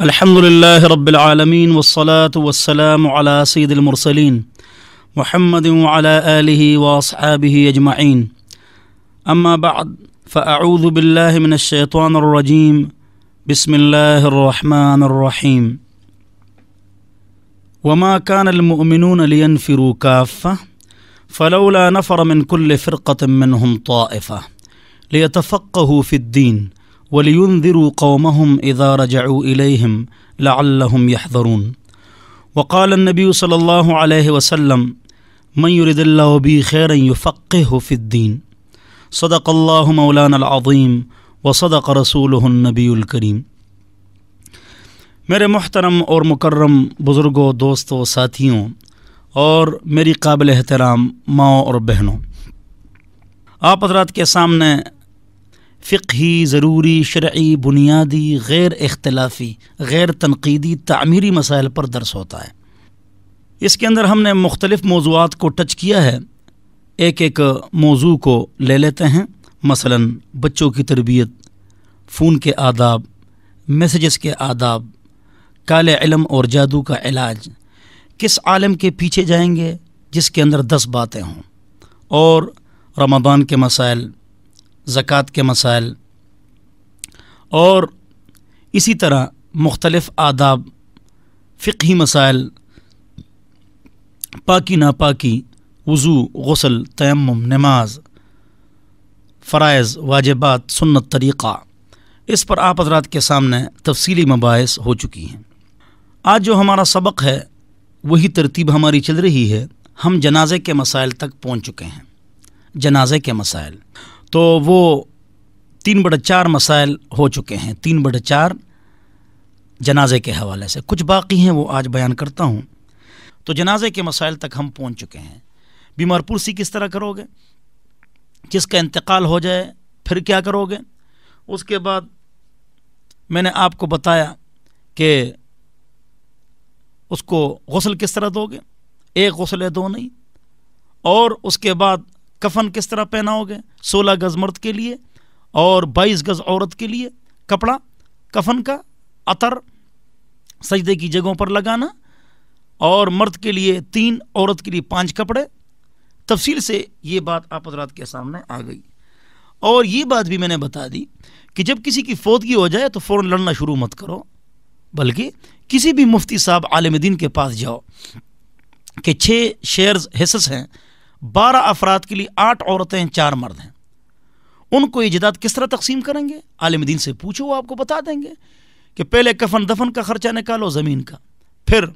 الحمد لله رب العالمين والصلاة والسلام على سيد المرسلين محمد وعلى آله وأصحابه أجمعين أما بعد فأعوذ بالله من الشيطان الرجيم بسم الله الرحمن الرحيم وما كان المؤمنون لينفروا كافة فلولا نفر من كل فرقة منهم طائفة ليتفقهوا في الدين ولينذروا قومهم إذا رجعوا إليهم لعلهم يحذرون وقال النبي صلى الله عليه وسلم من يرد الله به خيرا يفقهه في الدين صدق الله مولانا العظيم وصدق رسوله النبي الكريم میرے محترم اور مکرم बुज़ुर्गों दोस्तों साथियों اور میری قابل احترام ماؤں اور بہنوں آپ حضرات کے سامنے फ़िकी ज़रूरी शर्य बुनियादी गैर अख्तिलाफी गैर तनकीदी तमीरी मसाइल पर दर्स होता है इसके अंदर हमने मुख्तलिफ़ मौजूद को टच किया है एक एक मौजू को ले लेते हैं मसला बच्चों की तरबियत फ़ोन के आदाब मैसेजेस के आदाब काले इलम और जादू का इलाज किस आलम के पीछे जाएंगे जिसके अंदर दस बातें हों और रमदान के मसाइल ज़क़़त के मसाइल और इसी तरह मुख्तलफ़ आदाब फ़िकी मसाइल पाकि नापाकि वज़ू गसल तयम नमाज फ़रज़ वाजबात सुन्नत तरीक़ा इस पर आप हजरात के सामने तफसीली मबास हो चुकी हैं आज जो हमारा सबक है वही तरतीब हमारी चल रही है हम जनाजे के मसाइल तक पहुँच चुके हैं जनाजे के मसाइल तो वो तीन बटे चार मसाइल हो चुके हैं तीन बटे चार जनाजे के हवाले से कुछ बाकी हैं वो आज बयान करता हूँ तो जनाजे के मसाइल तक हम पहुँच चुके हैं बीमार पुरसी किस तरह करोगे किसका इंतकाल हो जाए फिर क्या करोगे उसके बाद मैंने आपको बताया कि उसको गसल किस तरह दोगे एक गसल है दो नहीं और उसके बाद कफन किस तरह पहनाओगे सोलह गज मर्द के लिए और बाईस गज औरत के लिए कपड़ा कफन का अतर सजदे की जगहों पर लगाना और मर्द के लिए तीन औरत के लिए पांच कपड़े तफसील से ये बात आप हजरात के सामने आ गई और ये बात भी मैंने बता दी कि जब किसी की फौतगी हो जाए तो फ़ौर लड़ना शुरू मत करो बल्कि किसी भी मुफ्ती साहब आलम दिन के पास जाओ कि छः शेयर्स हिस्स हैं बारह अफराद के लिए आठ औरतें हैं चार मर्द हैं उनको जदाद किस तरह तकसीम करेंगे आलम दीन से पूछो वो आपको बता देंगे कि पहले कफन दफन का ख़र्चा निकालो ज़मीन का फिर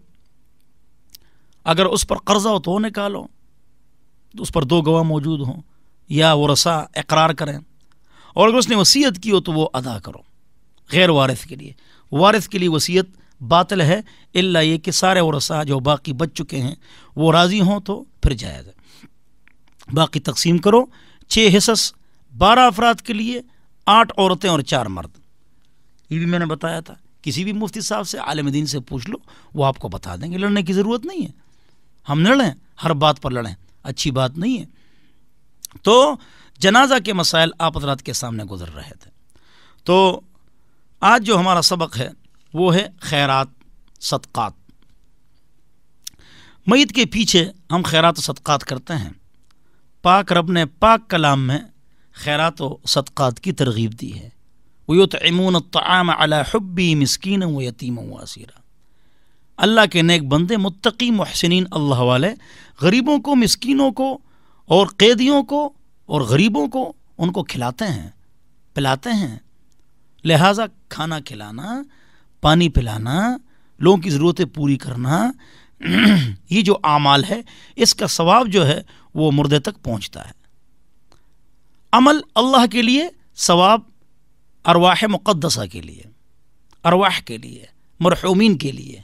अगर उस पर कर्जा हो तो निकालो तो उस पर दो गवाह मौजूद हों या वो रसा इकरार करें और अगर उसने वसीयत की हो तो वो अदा करो गैर वारिस के लिए वारिस के लिए वसीयत बातिल है इल्ला ये कि सारे वसा जो बाकी बच चुके हैं वो राज़ी हों तो फिर जाया बाकी तकसीम करो छः हिस्स बारह अफराद के लिए आठ औरतें और चार मर्द ये भी मैंने बताया था किसी भी मुफ्ती साहब से आलम दीन से पूछ लो वो आपको बता देंगे लड़ने की ज़रूरत नहीं है हम लड़ें हर बात पर लड़ें अच्छी बात नहीं है तो जनाजा के मसाइल आप हजरात के सामने गुजर रहे थे तो आज जो हमारा सबक है वो है खैरात सदक़ात मईत के पीछे हम खैरात सदक़ात करते हैं पाक रब ने पाक कलाम में खैरत व सदक़ात की तरगीब दी है अमून तमाम हब्बी मस्किन व यतीम वसीरा अल्लाह के नेक बंदे मुतकी महसिन अल्लाह वाले गरीबों को मस्किनों को और कैदियों को और गरीबों को उनको खिलाते हैं पिलाते हैं लिहाजा खाना खिलाना पानी पिलाना लोगों की ज़रूरतें पूरी करना ये जो आमाल है इसका स्वाब जो है वो मुर्दे तक पहुंचता है अमल अल्लाह के लिए सवाब अरवाह मुक़दसा के लिए अरवाह के लिए मरहूमिन के लिए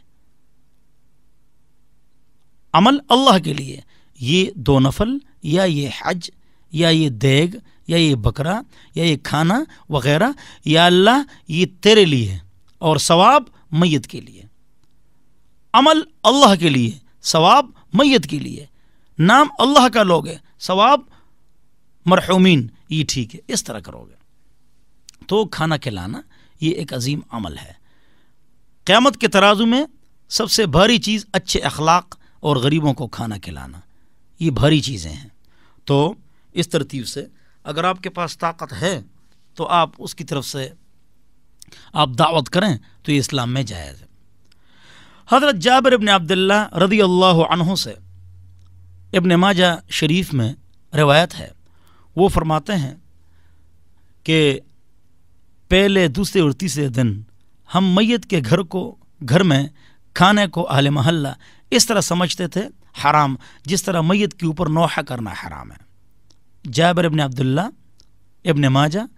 अमल अल्लाह के लिए ये दो नफल या ये हज या ये देग या ये बकरा या ये खाना वगैरह या अल्लाह ये तेरे लिए और सवाब मैत के लिए अमल अल्लाह के लिए सवाब मैत के लिए नाम अल्लाह का लोगे सवाब मरहूमिन ये ठीक है इस तरह करोगे तो खाना खिलाना ये एक अजीम अमल है क़्यामत के तराजू में सबसे भारी चीज़ अच्छे अखलाक और गरीबों को खाना खिलाना ये भारी चीज़ें हैं तो इस तरतीब से अगर आपके पास ताकत है तो आप उसकी तरफ से आप दावत करें तो ये इस्लाम में जायज़ है हज़रत जाबर इबन अब्दुल्ला रदी अल्लाह से इबन माजा शरीफ में रवायत है वो फरमाते हैं कि पहले दूसरे और तीसरे दिन हम मैत के घर को घर में खाने को आल महल्ला इस तरह समझते थे हराम जिस तरह मैत के ऊपर नोहा करना हराम है जाबर इबन अब्दुल्ला इबन माजा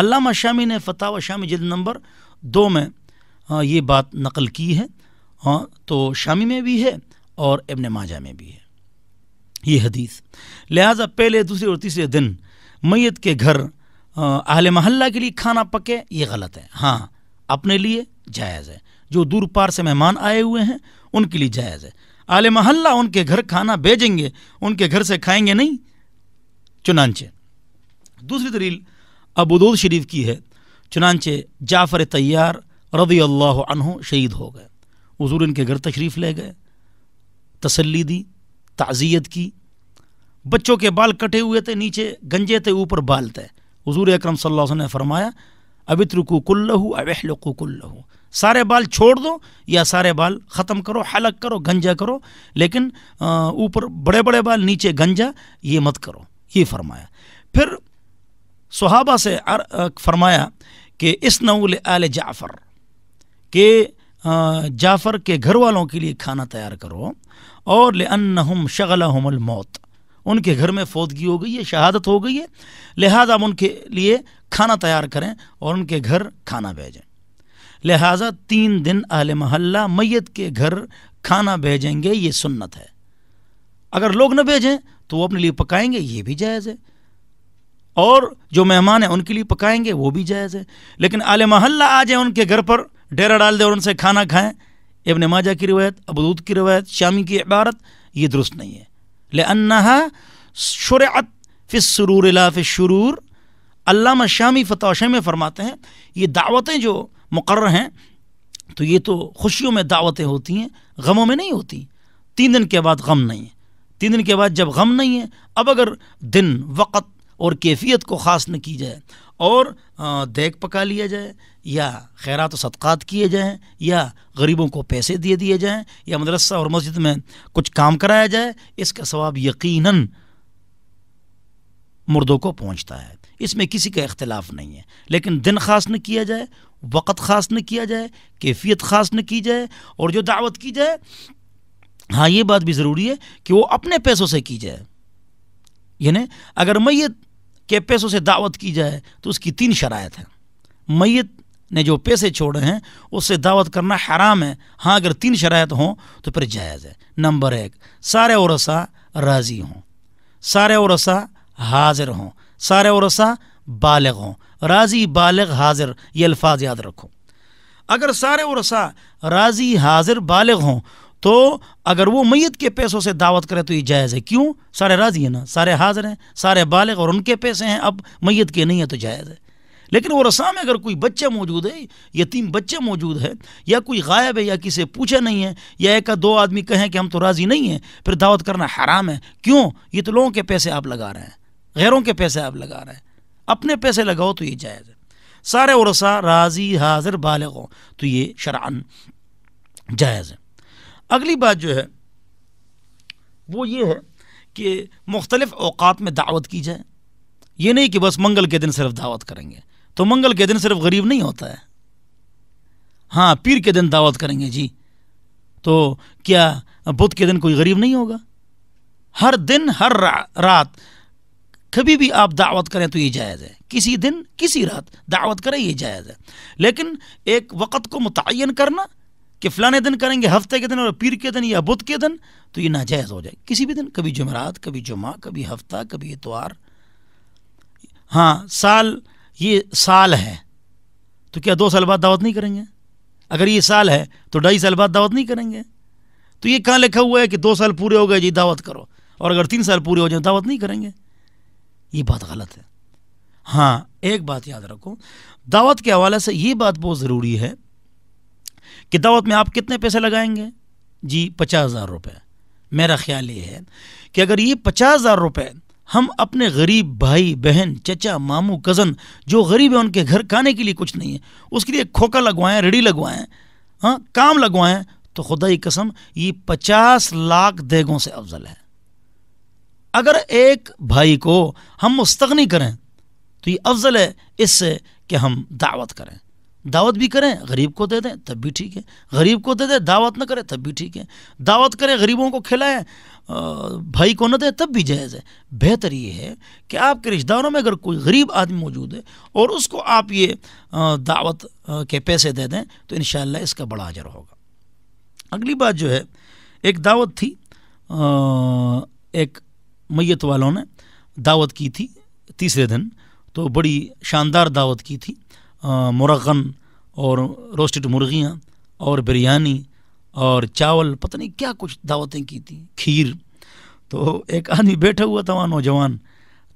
अल्लामा शामी ने फताह शामी जल्द नंबर दो में ये बात नकल की है हाँ तो शामी में भी है और इबन माजा में भी है ये हदीस लिहाजा पहले दूसरे और तीसरे दिन मैत के घर अहल महल्ला के लिए खाना पके ये गलत है हाँ अपने लिए जायज़ है जो दूर पार से मेहमान आए हुए हैं उनके लिए जायज़ है आल महल्ला उनके घर खाना भेजेंगे उनके घर से खाएंगे नहीं चुनानचे दूसरी दलील अबूदूद शरीफ की है चुनानचे जाफ़र तैयार रदी अल्लाह शहीद हो गए हजूर इनके घर तशरीफ़ ले गए तसली दी ताज़ियत की बच्चों के बाल कटे हुए थे नीचे गंजे थे ऊपर बाल थे हजूर अक्रम सल्लल्लाहु ने फरमाया अबित्रकु कुल्लहू अवहलकु कुल्लू सारे बाल छोड़ दो या सारे बाल ख़त्म करो हलक करो गंजा करो लेकिन ऊपर बड़े बड़े बाल नीचे गंजा ये मत करो ये फरमाया फिर सुहाबा से फरमाया कि इस नऊल आल जाफ़र के जाफ़र के घर वालों के लिए खाना तैयार करो और ले हम शगला हमल मौत उनके घर में फौदगी हो गई है शहादत हो गई है लिहाजा हम उनके लिए खाना तैयार करें और उनके घर खाना भेजें लिहाजा तीन दिन अहल महल्ला मैत के घर खाना भेजेंगे ये सुन्नत है अगर लोग न भेजें तो वो अपने लिए पकाएंगे ये भी जायज़ है और जो मेहमान हैं उनके लिए पकाएंगे वो भी जायज़ है लेकिन आल महल्ला आ जाए उनके घर पर डेरा डाल दे और उनसे खाना खाएं इबन माजा की रवायत अबूद की रवायत शामी की इबारत ये दुरुस्त नहीं है ले अन्ना शुरत फ़िसरूर फ़िशरूर अल्लामा शामी फतोशे में फरमाते हैं ये दावतें जो मुकर हैं तो ये तो खुशियों में दावतें होती हैं गमों में नहीं होती तीन दिन के बाद गम नहीं है तीन दिन के बाद जब गम नहीं है अब अगर दिन वक़्त और कैफियत को ख़ास न की जाए और देख पका लिया जाए या खैरात सदक़ात किए जाएँ या गरीबों को पैसे दिए दिए जाएँ या मदरसा और मस्जिद में कुछ काम कराया जाए इसका सवाब यकीन मुर्दों को पहुँचता है इसमें किसी का इख्तलाफ नहीं है लेकिन दिन खास न किया जाए वक़्त खास न किया जाए कैफियत खास न की जाए और जो दावत की जाए हाँ ये बात भी ज़रूरी है कि वो अपने पैसों से की जाए यानी अगर मैत के पैसों से दावत की जाए तो उसकी तीन शरात हैं मैत ने जो पैसे छोड़े हैं उससे दावत करना हराम है हाँ अगर तीन शरात हों तो फिर जायज़ है नंबर एक सारे औरसा राज़ी हों सारे औरसा हाजिर हों सारे औरसा बालग हों राज़ी बालग हाजिर ये अल्फाज याद रखो अगर सारे औरसा राज़ी हाजिर बालग हों तो अगर वो मैत के पैसों से दावत करे तो ये जायज़ है क्यों सारे राज़ी हैं ना सारे हाजिर हैं सारे बालग और उनके पैसे हैं अब मैत के नहीं है तो जायज़ है लेकिन वो रसा में अगर कोई बच्चे मौजूद है यतीम बच्चे मौजूद है या कोई गायब है या किसी पूछे नहीं है या एक दो आदमी कहें कि हम तो राज़ी नहीं हैं फिर दावत करना हराम है क्यों ये तो लोगों के पैसे आप लगा रहे हैं गैरों के पैसे आप लगा रहे हैं अपने पैसे लगाओ तो ये जायज़ है सारे वसा राजी हाजिर बाल तो ये शरान जायज़ है अगली बात जो है वो ये है कि मुख्तलिफ़ अवात में दावत की जाए ये नहीं कि बस मंगल के दिन सिर्फ दावत करेंगे तो मंगल के दिन सिर्फ गरीब नहीं होता है हाँ पीर के दिन दावत करेंगे जी तो क्या बुध के दिन कोई गरीब नहीं होगा हर दिन हर रा, रात कभी भी आप दावत करें तो ये जायज़ है किसी दिन किसी रात दावत करें ये जायज़ है लेकिन एक वक़्त को मुतन करना कि फ़लाने दिन करेंगे हफ्ते के दिन और पीर के दिन या बुध के दिन तो ये नाजायज़ हो जाए किसी भी दिन कभी जुमेरात कभी जुमा कभी हफ्ता कभी इतवार हाँ साल ये साल है तो क्या दो साल बाद दावत नहीं करेंगे अगर ये साल है तो ढाई साल बाद दावत नहीं करेंगे तो ये कहाँ लिखा हुआ है कि दो साल पूरे हो गए जी दावत करो और अगर तीन साल पूरे हो जाए दावत नहीं करेंगे ये बात गलत है हाँ एक बात याद रखो दावत के हवाले से ये बात बहुत ज़रूरी है कि दावत में आप कितने पैसे लगाएंगे जी पचास हज़ार रुपये मेरा ख्याल ये है कि अगर ये पचास हज़ार रुपये हम अपने गरीब भाई बहन चचा मामू कज़न जो गरीब है उनके घर खाने के लिए कुछ नहीं है उसके लिए खोखा लगवाएं रेडी लगवाएं हाँ काम लगवाएं तो खुदा ही कसम ये पचास लाख देगों से अफजल है अगर एक भाई को हम मुस्तगनी करें तो ये अफजल है इससे कि हम दावत करें दावत भी करें गरीब को दे दें तब भी ठीक है गरीब को दे दें दावत ना करें तब भी ठीक है दावत करें गरीबों को खिलाएं भाई को ना दें तब भी जायज़ है बेहतर ये है कि आपके रिश्तेदारों में अगर कोई गरीब आदमी मौजूद है और उसको आप ये दावत के पैसे दे दें तो इन इसका बड़ा अजर होगा अगली बात जो है एक दावत थी एक मैत वालों ने दावत की थी तीसरे दिन तो बड़ी शानदार दावत की थी मुरगन और रोस्टेड मुर्गियाँ और बिरयानी और चावल पता नहीं क्या कुछ दावतें की थी खीर तो एक आदमी बैठा हुआ था वहाँ नौजवान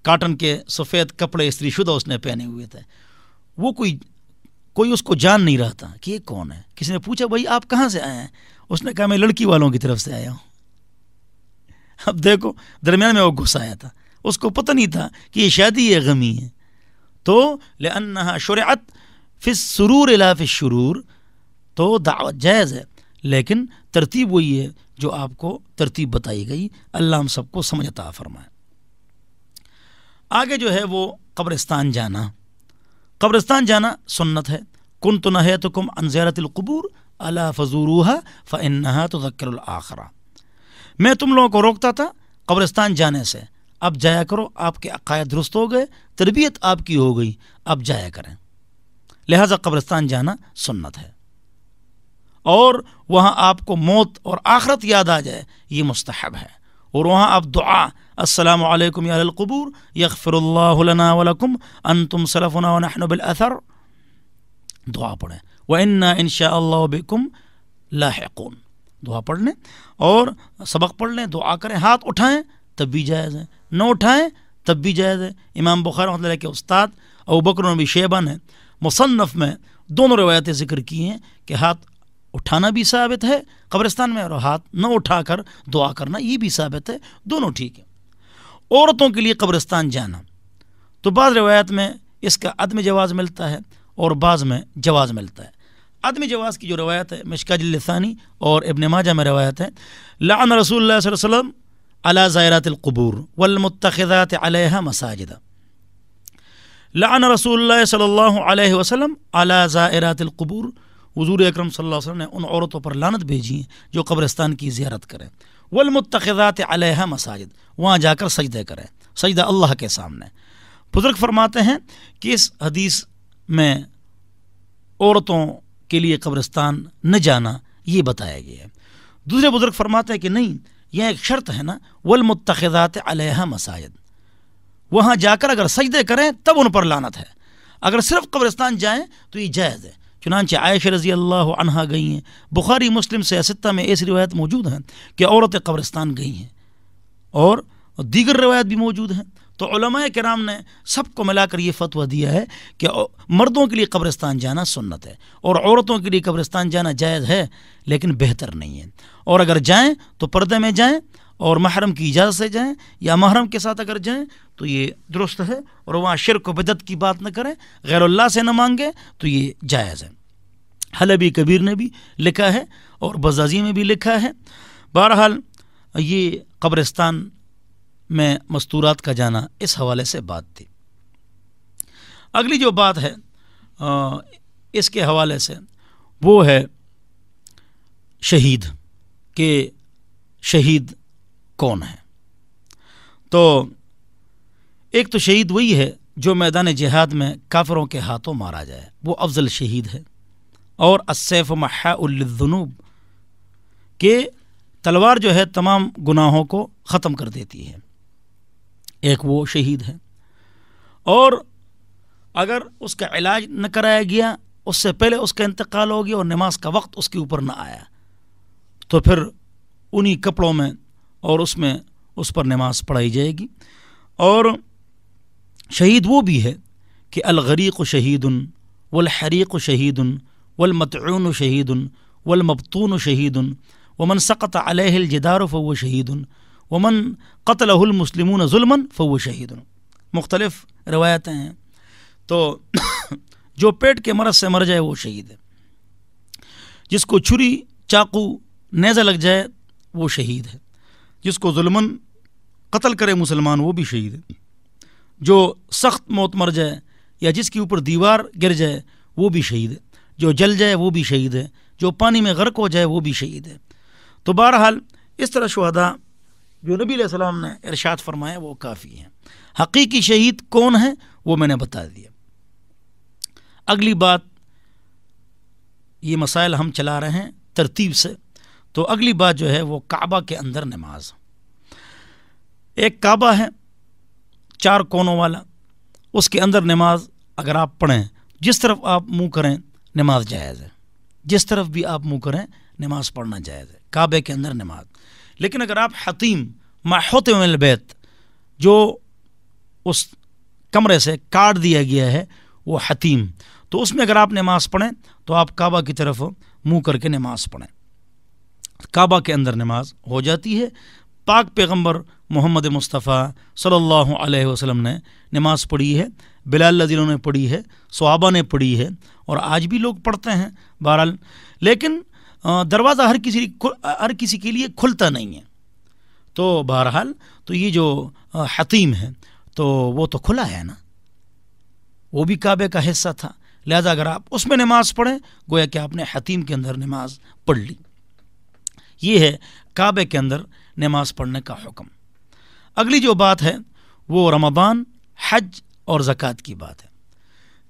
काटन के सफ़ेद कपड़े स्त्री शुदा उसने पहने हुए थे वो कोई कोई उसको जान नहीं रहा था कि ये कौन है किसी ने पूछा भाई आप कहाँ से आए हैं उसने कहा मैं लड़की वालों की तरफ से आया हूँ अब देखो दरमियान में वो गुस्सा आया था उसको पता नहीं था कि ये शादी है गमी है तो लन्ना शुरत फिस सुरूर इलाफ़ शुरूर तो दावत जायज़ है लेकिन तरतीब वही है जो आपको तरतीब बताई गई अल्लाह हम सबको समझता फरमाए आगे जो है वो कब्रिस्तान जाना कब्रिस्तान जाना सुन्नत है कन तो नहे तो कुम अनजैरतलकबूर अला फजूरूहा फ़न्ना तो आखरा मैं तुम लोगों को रोकता था कब्रिस्तान जाने से अब जाया करो आपके अकायद दुरुस्त हो गए तरबियत आपकी हो गई अब जाया करें लिहाजा कब्रस्तान जाना सुन्नत है और वहाँ आपको मौत और आखरत याद आ जाए ये मुस्तहब है और वहाँ आप दुआ असलकम यालकबूर यकफ़रल्लाना वलकुम अन तुम सलफ़ना नहनबिलअसर दुआ पढ़ें व इन्ना इन शाबिकुम लाहकून दुआ पढ़ लें और सबक पढ़ लें दुआ करें हाथ उठाएं तब भी जायज़ है न उठाएं तब भी जायज़ है इमाम बुखार मतलब के उस्ताद और बकर नबी शेबान है मुसन्फ़ में दोनों रवायतें जिक्र की हैं कि हाथ उठाना भी साबित है कब्रिस्तान में और हाथ न उठाकर दुआ करना ये भी साबित है दोनों ठीक है औरतों के लिए कब्रिस्तान जाना तो बाद रवायत में इसका अदम जवाज़ मिलता है और बाद में जवाज़ मिलता है आदमी जवाज़ की जो रवायत है मिशका और इबन माजा में रवायत है लान रसूल वसम अला ज़ायरतलकबूर वलमतख़ात अलह मसाजिद लान रसूल सल्ला वसलम अला ज़ायरतलकबूर हजूर अक्रम वसल्लम ने उन औरतों पर लानत भेजी जो कब्रस्तान की ज्यारत करें वलमतख़ात अलह मसाजिद वहाँ जाकर सजदे करें सजदा अल्लाह के सामने बुज़ुर्ग फरमाते हैं कि इस हदीस में औरतों के लिए कब्रस्तान न जाना ये बताया गया है दूसरे बुज़ुर्ग फरमाते हैं कि नहीं यह एक शर्त है ना वलमुतखदात अलह मसायद वहाँ जाकर अगर सजदे करें तब उन पर लानत है अगर सिर्फ कब्रिस्तान जाएँ तो ये जायज़ है चुनानचे आयश रजी अल्लाह गई हैं बुखारी मुस्लिम से असत्ता में ऐसी रिवायत मौजूद हैं कि औरतें कब्रिस्तान गई हैं और दीगर रवायत भी मौजूद हैं तो कराम ने सबको मिलाकर ये फतवा दिया है कि मर्दों के लिए कब्रिस्तान जाना सुन्नत है और औरतों के लिए कब्रिस्तान जाना जायज़ है लेकिन बेहतर नहीं है और अगर जाएं तो पर्दे में जाएं और महरम की इजाज़त से जाएं या महरम के साथ अगर जाएं तो ये दुरुस्त है और वहाँ शिर व बदत की बात न करें अल्लाह से न मांगें तो ये जायज़ है हलबी कबीर ने भी लिखा है और बजाजी में भी लिखा है बहरहाल ये कब्रिस्तान में मस्तूरात का जाना इस हवाले से बात थी अगली जो बात है इसके हवाले से वो है शहीद के शहीद कौन है तो एक तो शहीद वही है जो मैदान जिहाद में काफरों के हाथों मारा जाए वो अफजल शहीद है और असैफ महाजुनूब के तलवार जो है तमाम गुनाहों को ख़त्म कर देती है एक वो शहीद है और अगर उसका इलाज न कराया गया उससे पहले उसका इंतकाल हो गया और नमाज का वक्त उसके ऊपर न आया तो फिर उन्हीं कपड़ों में और उसमें उस पर नमाज पढ़ाई जाएगी और शहीद वो भी है कि अलगरीक शहीद वलहरीक शहीदन वलमतून शहीद वलमबतून शहीद वमन सकत अलहिल जदारफ़ व उन वमन कतलमुसलमून जुलमन फ़ो शहीद मुख्तलफ़ रवायतें हैं तो जो पेट के मरद से मर जाए वो शहीद है जिसको छुरी चाकू नेज़ा लग जाए वो शहीद है जिसको जुल्मन कत्ल करे मुसलमान वो भी शहीद है जो सख्त मौत मर जाए या जिसके ऊपर दीवार गिर जाए वो भी शहीद है जो जल जाए वो भी शहीद है जो पानी में गर्क हो जाए वो भी शहीद है तो बहरहाल इस तरह शहदा जो नबी सलाम ने इरशाद फरमाया वो काफ़ी हैं हकीकी शहीद कौन है वो मैंने बता दिया अगली बात ये मसाइल हम चला रहे हैं तरतीब से तो अगली बात जो है वो काबा के अंदर नमाज एक काबा है चार कोनों वाला उसके अंदर नमाज अगर आप पढ़ें जिस तरफ आप मुंह करें नमाज जायज़ है जिस तरफ भी आप मुंह करें नमाज पढ़ना जायज़ है काबे के अंदर नमाज लेकिन अगर आप हतीम माहौत बैत जो उस कमरे से काट दिया गया है वो हतीम तो उसमें अगर आप नमाज़ पढ़ें तो आप काबा की तरफ मुंह करके नमाज़ पढ़ें काबा के अंदर नमाज हो जाती है पाक पैगंबर मोहम्मद मुस्तफ़ा सल्लल्लाहु अलैहि वसल्लम ने नमाज पढ़ी है बिलाल लदीनों ने पढ़ी है सहाबा ने पढ़ी है और आज भी लोग पढ़ते हैं बहरहाल लेकिन दरवाज़ा हर किसी हर किसी के लिए खुलता नहीं है तो बहरहाल तो ये जो हतीम है तो वो तो खुला है ना वो भी काबे का हिस्सा था लिहाजा अगर आप उसमें नमाज पढ़ें गोया कि आपने हतीम के अंदर नमाज पढ़ ली ये है काबे के अंदर नमाज पढ़ने का हुक्म अगली जो बात है वो रमबान हज और ज़क़़त की बात है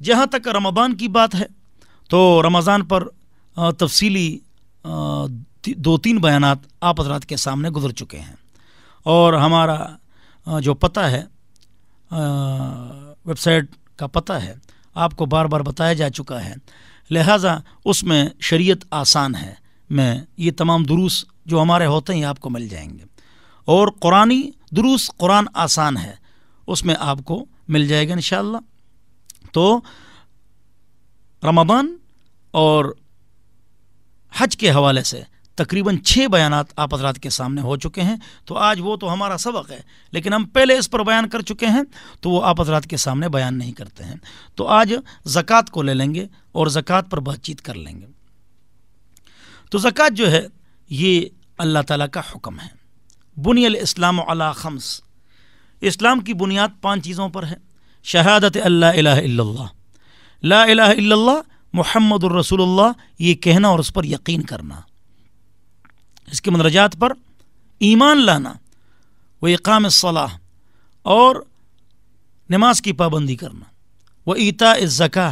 जहाँ तक रमबान की बात है तो रमज़ान पर तफसीली दो तीन बयान आप हजरात के सामने गुजर चुके हैं और हमारा जो पता है वेबसाइट का पता है आपको बार बार बताया जा चुका है लिहाजा उसमें शरीयत आसान है मैं ये तमाम दुरुस जो हमारे होते हैं आपको मिल जाएंगे और कुरानी दुरुस कुरान आसान है उसमें आपको मिल जाएगा इन तो रमबान और हज के हवाले से तकरीबन छः बयान आप हजरात के सामने हो चुके हैं तो आज वो तो हमारा सबक है लेकिन हम पहले इस पर बयान कर चुके हैं तो वो आप हजरात के सामने बयान नहीं करते हैं तो आज ज़क़़त को ले लेंगे और ज़क़़त पर बातचीत कर लेंगे तो ज़क़़त जो है ये अल्लाह ताला का हुक्म है बुनियल इस्लाम अला खम्स इस्लाम की बुनियाद पाँच चीज़ों पर है शहादत अल्लाह ला मोहम्मद रसूलुल्लाह ये कहना और उस पर यकीन करना इसके मंदराजात पर ईमान लाना व इकाम सलाह और नमाज की पाबंदी करना व ईता ज़का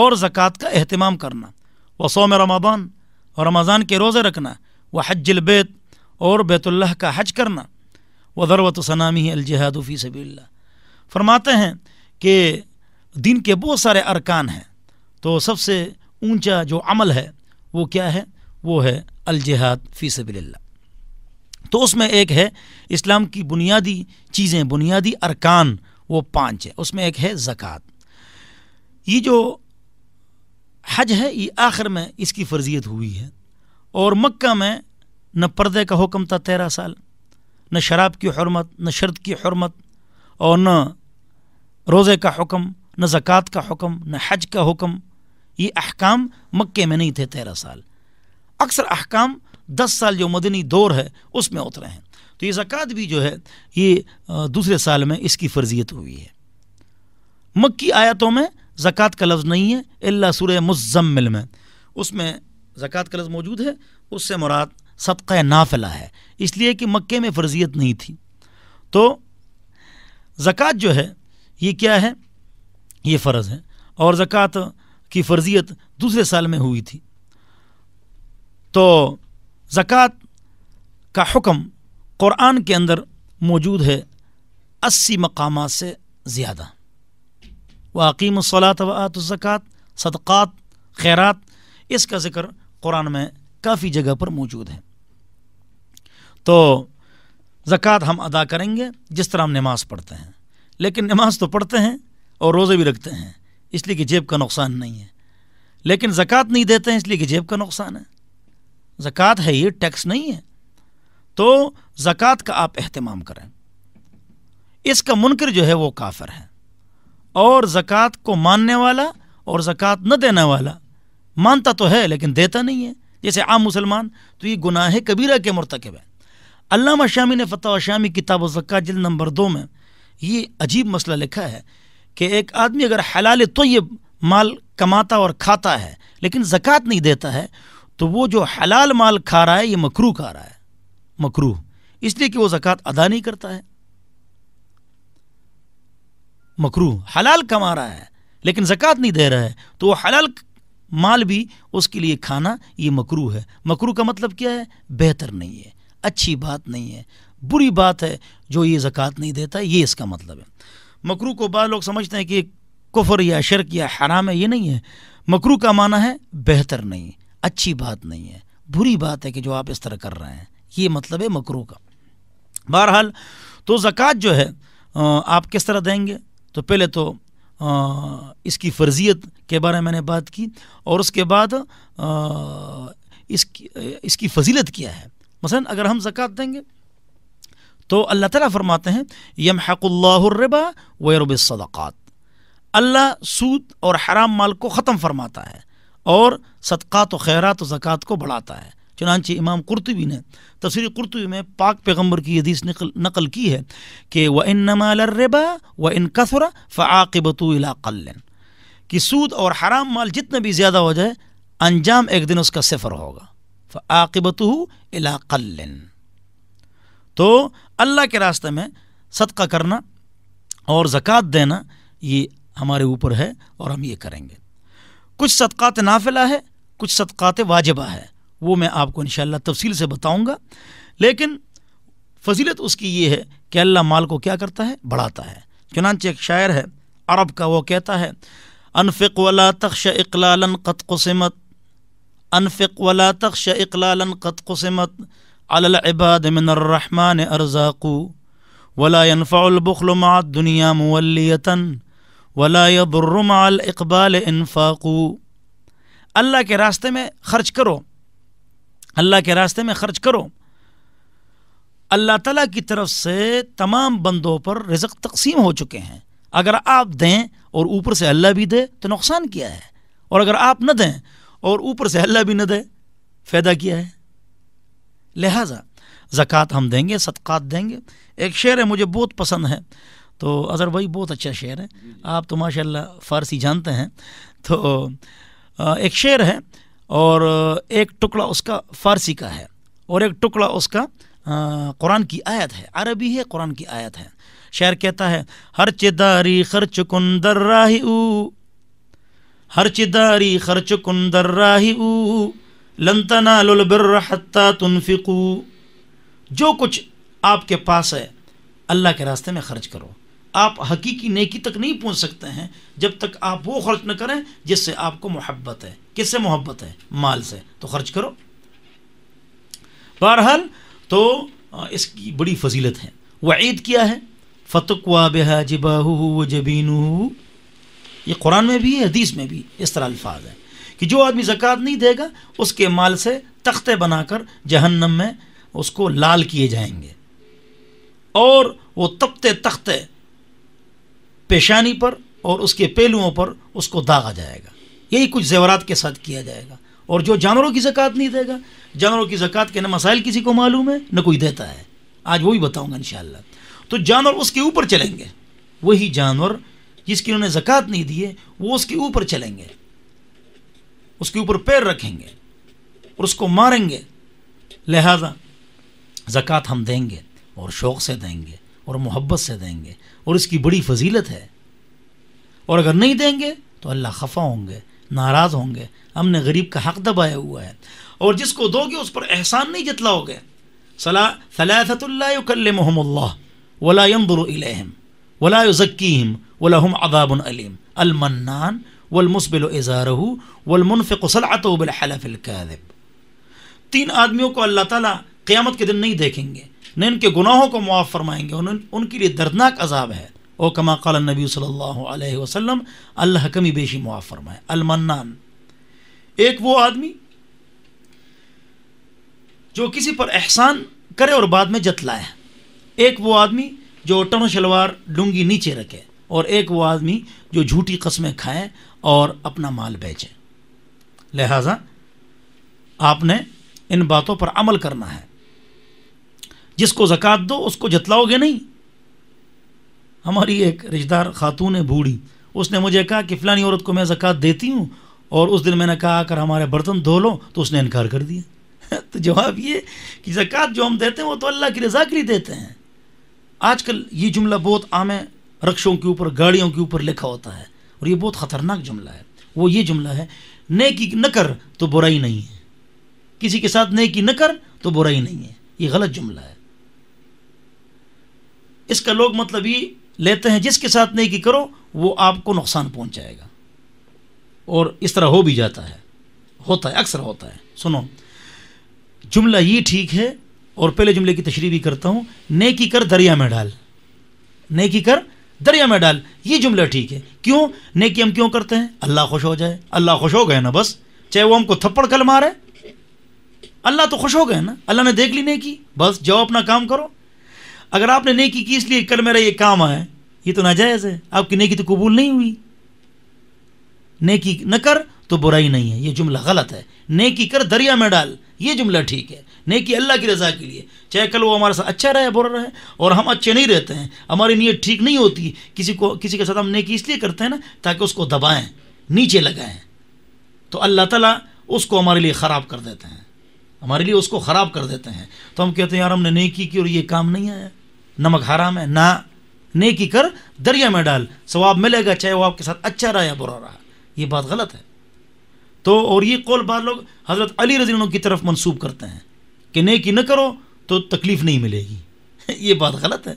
और ज़क़़त का अहतमाम करना व सोम रमदान और रमज़ान के रोज़े रखना व हजलबैत और बैतुल्लाह का हज करना व ज़रूरत सनामी अलजहादफ़ी सबील्ला फरमाते हैं कि दिन के बहुत सारे अरकान हैं तो सबसे ऊंचा जो अमल है वो क्या है वो है अलजहाद फ़ी सबल्ला तो उसमें एक है इस्लाम की बुनियादी चीज़ें बुनियादी अरकान वो पाँच है उसमें एक है ज़क़़त ये जो हज है ये आखिर में इसकी फर्जियत हुई है और मक्का में न पर्दे का हुक्म था तेरह साल न शराब की हरमत न शर्द की हरमत और न रोज़े का हुक्म न ज़क़़त का हुक्म न हज का हुक्म ये अहकाम मक्के में नहीं थे तेरह साल अक्सर अहकाम दस साल जो मदनी दौर है उसमें उतरे हैं तो ये ज़क़़त भी जो है ये दूसरे साल में इसकी फर्जियत हुई है मक्की आयतों में ज़क़़त का लफ्ज़ नहीं है अल्ला सुर मुजम्मिल में उसमें ज़क़़त का लफ्ज़ मौजूद है उससे मुराद सदक़ नाफिला है इसलिए कि मक्के में फर्जियत नहीं थी तो ज़क़़त जो है ये क्या है ये फ़र्ज़ है और ज़क़़त की फर्जियत दूसरे साल में हुई थी तो ज़क़़त का हुक्म क़ुरान के अंदर मौजूद है अस्सी मकाम से ज़्यादा वाकीम सलात वात सदक़ात खैरात इसका ज़िक्र क़ुरान में काफ़ी जगह पर मौजूद है तो ज़क़़त हम अदा करेंगे जिस तरह हम नमाज़ पढ़ते हैं लेकिन नमाज तो पढ़ते हैं और रोज़े भी रखते हैं इसलिए कि जेब का नुकसान नहीं है लेकिन ज़क़़त नहीं देते हैं इसलिए कि जेब का नुकसान है ज़क़़त है ये टैक्स नहीं है तो ज़क़़त का आप अहतमाम करें इसका मुनकर जो है वो काफर है और ज़क़़त को मानने वाला और ज़क़़त न देने वाला मानता तो है लेकिन देता नहीं है जैसे आम मुसलमान तो ये गुनाह कबीरा के मरतकब है अलामा शामी ने फ़तः शामी किताब जक़ात जल्द नंबर दो में ये अजीब मसला लिखा है कि एक आदमी अगर हलाल ये माल कमाता और खाता है लेकिन ज़क़़त नहीं देता है तो वो जो हलाल माल खा रहा है ये मकरू खा रहा है मकरू इसलिए कि वो ज़क़़त अदा नहीं करता है मकरू हलाल कमा रहा है लेकिन ज़क़़त नहीं दे रहा है तो वो हलाल माल भी उसके लिए खाना ये मकरू है मकरू का मतलब क्या है बेहतर नहीं है अच्छी बात नहीं है बुरी बात है जो ये ज़क़़त नहीं देता ये इसका मतलब है मकरू को बाद लोग समझते हैं कि कुफर या शर्क या हराम है ये नहीं है मकरू का माना है बेहतर नहीं अच्छी बात नहीं है बुरी बात है कि जो आप इस तरह कर रहे हैं ये मतलब है मकरू का बहरहाल तो ज़क़़त जो है आप किस तरह देंगे तो पहले तो इसकी फर्जियत के बारे में मैंने बात की और उसके बाद इसकी इसकी फजीलत क्या है मसलन अगर हम ज़क़़त देंगे तो अल्लाह ताला फरमाते हैं यम हकुल्लाबा वरबसदात अल्लाह सूद और हराम माल को ख़त्म फरमाता है और सदक़ात व खैरात व ज़क़़त को बढ़ाता है चुनानचे इमाम कुरतबी ने तफसर कुरतबी में पाक पैगम्बर की यदीस नकल, नकल की है कि व इन नमालबा व इन कसरा फ़ाक़बतुल्लाकलन कि सूद और हराम माल जितना भी ज़्यादा हो जाए अंजाम एक दिन उसका सफ़र होगा फ़ाक़बत इलाकलन तो अल्लाह के रास्ते में सदका करना और ज़क़़त देना ये हमारे ऊपर है और हम ये करेंगे कुछ सदक़ात नाफिला है कुछ सदक़ात वाजिबा है वो मैं आपको इन तफसील से बताऊँगा लेकिन फजीलत उसकी ये है कि अल्लाह माल को क्या करता है बढ़ाता है चुनानचे एक शायर है अरब का वो कहता है अनफ़िक वला तख्श इकलालन कत कुमत अनफ़िक वला तख्श इकलालन कत कुमत अलबाद मिनर्रहमान अरजाकू वला यनफ़ाबुखल दुनिया मवलियता वला यबर्रमाल इकबाल इनफाकू अल्लाह के रास्ते में खर्च करो अल्लाह के रास्ते में खर्च करो अल्लाह ताला की तरफ से तमाम बंदों पर रिजक तकसीम हो चुके हैं अगर आप दें और ऊपर से अल्लाह भी दे तो नुकसान किया है और अगर आप न दें और ऊपर से अल्लाह भी न दे फ़ायदा किया है लिहाजा ज़क़़त हम देंगे सदक़ात देंगे एक शेर है मुझे बहुत पसंद है तो अज़र भाई बहुत अच्छा शेर है आप तो माशा फ़ारसी जानते हैं तो एक शेर है और एक टुकड़ा उसका फ़ारसी का है और एक टुकड़ा उसका कुरान की आयत है अरबी है कुरान की आयत है शेर कहता है हर चिदारी खर्च कुन दर्राही ऊ हर चिदारी खर्च कुन दर्राही ऊ लंतना लुलबिर हत्ता तुनफिकू जो कुछ आपके पास है अल्लाह के रास्ते में खर्च करो आप हकीकी नेकी तक नहीं पहुंच सकते हैं जब तक आप वो खर्च न करें जिससे आपको मोहब्बत है किससे मोहब्बत है माल से तो खर्च करो बहरहाल तो इसकी बड़ी फजीलत है वईद क्या है फ़तकवा बेहा जबाह जबीन ये कुरान में भी है हदीस में भी इस तरह अल्फाज है कि जो आदमी ज़क़़त नहीं देगा उसके माल से तख्ते बनाकर जहन्नम में उसको लाल किए जाएंगे और वो तपते तख्ते पेशानी पर और उसके पहलुओं पर उसको दागा जाएगा यही कुछ जेवरात के साथ किया जाएगा और जो जानवरों की ज़क़़त नहीं देगा जानवरों की ज़क़़त के न मसाइल किसी को मालूम है न कोई देता है आज वही बताऊँगा इन तो जानवर उसके ऊपर चलेंगे वही जानवर जिसकी उन्होंने ज़क़़त नहीं दिए वो उसके ऊपर चलेंगे उसके ऊपर पैर रखेंगे और उसको मारेंगे लिहाजा ज़क़़त हम देंगे और शौक़ से देंगे और मोहब्बत से देंगे और इसकी बड़ी फजीलत है और अगर नहीं देंगे तो अल्लाह खफा होंगे नाराज़ होंगे हमने गरीब का हक दबाया हुआ है और जिसको दोगे उस पर एहसान नहीं जितलाओगे सला सलासतुल्लाकल्ला वलायम दुरम वला वलाहम अदाबन अलीम अलमन्नान वलमुसबिल इज़ारहू वलमुनफ़िक सलात बिलहलफ़िलकब तीन आदमियों को अल्लाह ताला क़यामत के दिन नहीं देखेंगे न इनके गुनाहों को मुआफ़ फरमाएंगे उन, उनके लिए दर्दनाक अजाब है ओ कमा कल नबी सल्लल्लाहु अलैहि वसल्लम अल्लाह कमी बेशी मुआफ़ फरमाए अलमन्नान एक वो आदमी जो किसी पर एहसान करे और बाद में जतलाए एक वो आदमी जो टन शलवार डूंगी नीचे रखे और एक वो आदमी जो झूठी कस्में खाएं और अपना माल बेचें लिहाजा आपने इन बातों पर अमल करना है जिसको ज़क़़त दो उसको जतलाओगे नहीं हमारी एक रिश्तेदार खातून है बूढ़ी उसने मुझे कहा कि फ़लानी औरत को मैं ज़क़़त देती हूँ और उस दिन मैंने कहा अगर हमारे बर्तन धो लो तो उसने इनकार कर दिया तो जवाब ये कि ज़क़़त जो हम देते हैं वो तो अल्लाह की रजा के लिए देते हैं आजकल ये जुमला बहुत आम है रक्षों के ऊपर गाड़ियों के ऊपर लिखा होता है और ये बहुत ख़तरनाक जुमला है वो ये जुमला है नेकी न कर तो बुराई नहीं है किसी के साथ नेकी न कर तो बुराई नहीं है ये गलत जुमला है इसका लोग मतलब ये लेते हैं जिसके साथ नेकी करो वो आपको नुकसान पहुंचाएगा और इस तरह हो भी जाता है होता है अक्सर होता है सुनो जुमला ये ठीक है और पहले जुमले की तशरी भी करता हूं नेकी कर दरिया में डाल नेकी कर दरिया में डाल ये जुमला ठीक है क्यों नेकी हम क्यों करते हैं अल्लाह खुश हो जाए अल्लाह खुश हो गए ना बस चाहे वो हमको थप्पड़ कल मारे अल्लाह तो खुश हो गए ना अल्लाह ने देख ली नेकी बस जाओ अपना काम करो अगर आपने नेकी की इसलिए कल मेरा ये काम आए ये तो नाजायज़ है आपकी नेकी तो कबूल नहीं हुई नेकी न कर तो बुराई नहीं है ये जुमला गलत है नेकी कर दरिया में डाल ये जुमला ठीक है नहीं कि अल्लाह की रज़ा के लिए चाहे कल वो हमारे साथ अच्छा रहे बुरा रहे और हम अच्छे नहीं रहते हैं हमारी नीयत ठीक नहीं होती किसी को किसी के साथ हम नेकी इसलिए करते हैं ना ताकि उसको दबाएँ नीचे लगाएँ तो अल्लाह ताला उसको हमारे लिए ख़राब कर देते हैं हमारे लिए उसको ख़राब कर देते हैं तो हम कहते हैं यार हमने नेकी की और ये काम नहीं आया नमक हराम है ना नेकी कर दरिया में डाल सवाब मिलेगा चाहे वो आपके साथ अच्छा रहा या बुरा रहा ये बात गलत है तो और ये कौल बाद लोग हज़रत अली रजीनों की तरफ मंसूब करते हैं कि नेकी न करो तो तकलीफ़ नहीं मिलेगी ये बात गलत है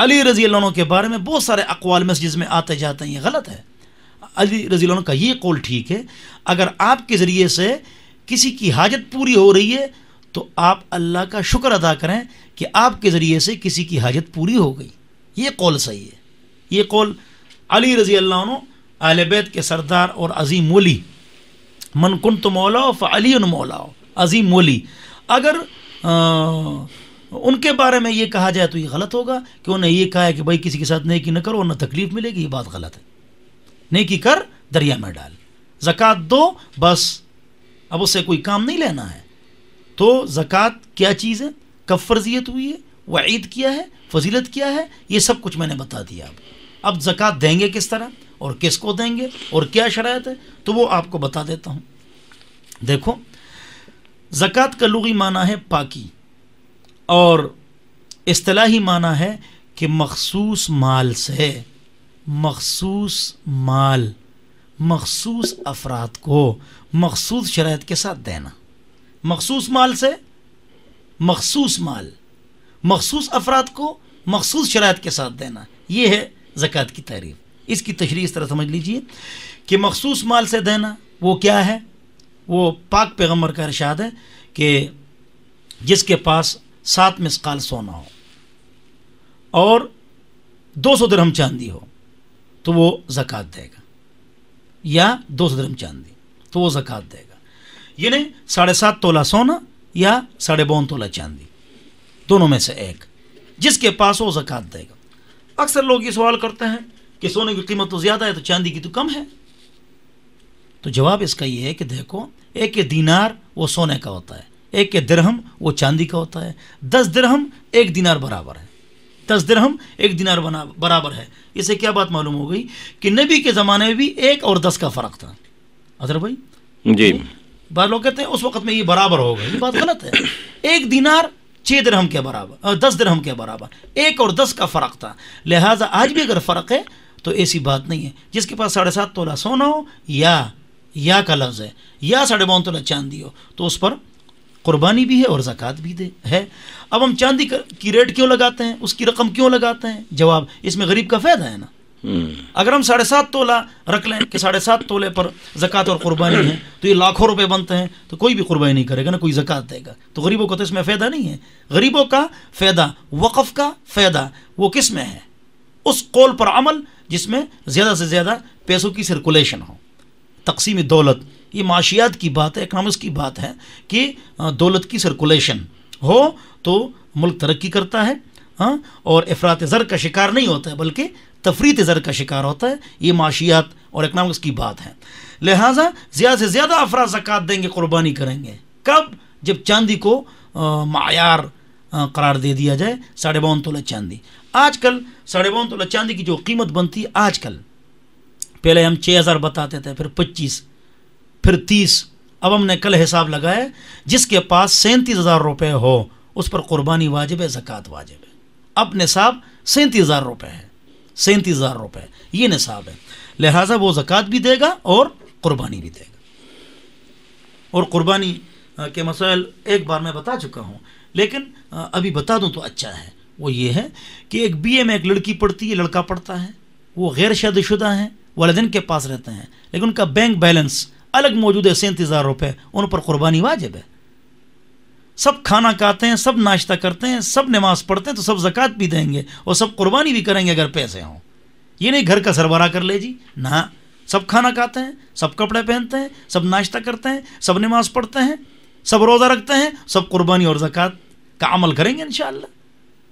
अली रजी लोनों के बारे में बहुत सारे अकवाल मस्जिद में आते जाते हैं ये गलत है अली रजी का ये कौल ठीक है अगर आपके ज़रिए से किसी की हाजत पूरी हो रही है तो आप अल्लाह का शुक्र अदा करें कि आपके ज़रिए से किसी की हाजत पूरी हो गई ये कौल सही है ये कौल अली रजी अल्लाह आलबैत के सरदार और अजीम मोली मनकुन तो मौलाओ फ़ अली मौलाओ अजीम मोली अगर आ, उनके बारे में ये कहा जाए तो ये गलत होगा कि उन्हें ये कहा है कि भाई किसी के साथ नेकी न करो वरना तकलीफ मिलेगी ये बात गलत है नेकी कर दरिया में डाल जक़ात दो बस अब उससे कोई काम नहीं लेना है तो जक़ात क्या चीज़ है कब फर्जियत हुई है वईद किया है फजीलत किया है ये सब कुछ मैंने बता दिया अब अब जक़ात देंगे किस तरह और किसको देंगे और क्या शरात है तो वो आपको बता देता हूँ देखो ज़क़़त का लगी माना है पाकी और असलाही माना है कि मखसूस माल से मखसूस माल मखसूस अफराद को मखसूस शरात के साथ देना मखसूस माल से मखसूस माल मखसूस अफराद को मखसूस शरात के साथ देना ये है ज़क़़त की तारीफ इसकी तशरी इस तरह समझ लीजिए कि मखसूस माल से देना वो क्या है वो पाक पैगम्बर का इरशाद है कि जिसके पास सात मिसकाल सोना हो और दो सौ दरहम चांदी हो तो वो ज़क़़त देगा या दो सौ दरहम चांदी तो वो ज़क़़त देगा यानी साढ़े सात तोला सोना या साढ़े बौन तोला चांदी दोनों में से एक जिसके पास वो ज़क़़त देगा अक्सर लोग ये सवाल करते हैं कि सोने की कीमत तो ज़्यादा है तो चांदी की तो कम है तो जवाब इसका ये है कि देखो एक दीनार वो सोने का होता है एक द्रहम वो चांदी का होता है दस द्रहम एक दिनार बराबर है दस द्रहम एक दिनार बराबर है इसे क्या बात मालूम हो गई कि नबी के ज़माने में भी एक और दस का फ़र्क था अदर भाई जी बार लोग कहते हैं उस वक्त में ये बराबर हो गए ये बात गलत है एक दिनार छः दिरहम के बराबर दस द्रहम के बराबर एक और दस का फ़र्क था लिहाजा आज भी अगर फ़र्क है तो ऐसी बात नहीं है जिसके पास साढ़े सात तोला सोना हो या या का लफ्ज़ है या साढ़े बावन तोला चांदी हो तो उस पर कुर्बानी भी है और ज़क़़त भी दे है अब हम चांदी की रेट क्यों लगाते हैं उसकी रकम क्यों लगाते हैं जवाब इसमें गरीब का फ़ायदा है ना हम्म। अगर हम साढ़े सात तोला रख लें कि साढ़े सात तोले पर ज़क़़त और कुर्बानी है तो ये लाखों रुपए बनते हैं तो कोई भी कुर्बानी नहीं करेगा ना कोई ज़क़़त देगा तो गरीबों को तो इसमें फ़ायदा नहीं है गरीबों का फ़ायदा वक़फ़ का फ़ायदा वो किस में है उस कौल पर अमल जिसमें ज़्यादा से ज़्यादा पैसों की सर्कुलेशन हो तकसीम दौलत ये माशियात की बात है इकनॉमिक्स की बात है कि दौलत की सर्कुलेशन हो तो मुल्क तरक्की करता है हाँ और अफरात ज़र का शिकार नहीं होता है बल्कि तफरीत ज़र का शिकार होता है ये माशियात और इकनॉमिक्स की बात है लिहाजा ज़्यादा से ज़्यादा अफरा जक़ात देंगे क़ुरबानी करेंगे कब जब चांदी को मायार करार दे दिया जाए साढ़े बावन तोला चांदी आजकल साढ़े बावन तोला चांदी की जो कीमत बनती है आजकल पहले हम छः हज़ार बताते थे फिर पच्चीस फिर तीस अब हमने कल हिसाब लगाया जिसके पास सैंतीस हज़ार रुपये हो उस पर कुर्बानी वाजिब है ज़क़़त वाजिब है अब निसाब सैंतीस हज़ार रुपये है सैंतीस हज़ार रुपये ये निसाब है लिहाजा वो ज़क़़त भी देगा और कुर्बानी भी देगा और कुर्बानी के मसाइल एक बार मैं बता चुका हूँ लेकिन अभी बता दूँ तो अच्छा है वो ये है कि एक ए में एक लड़की पढ़ती है लड़का पढ़ता है वो गैर शादीशुदा हैं वालदेन के पास रहते हैं लेकिन उनका बैंक बैलेंस अलग मौजूद है सैंतीस हज़ार रुपये उन पर कुर्बानी वाजिब है सब खाना खाते हैं सब नाश्ता करते हैं सब नमाज़ पढ़ते हैं तो सब ज़क़़त भी देंगे और सब कुर्बानी भी करेंगे अगर पैसे हों ये नहीं घर का सरबरा कर ले जी ना सब खाना खाते हैं सब कपड़े पहनते हैं सब नाश्ता करते हैं सब नमाज पढ़ते हैं सब रोज़ा रखते हैं सब कुर्बानी और ज़क़़त का अमल करेंगे इन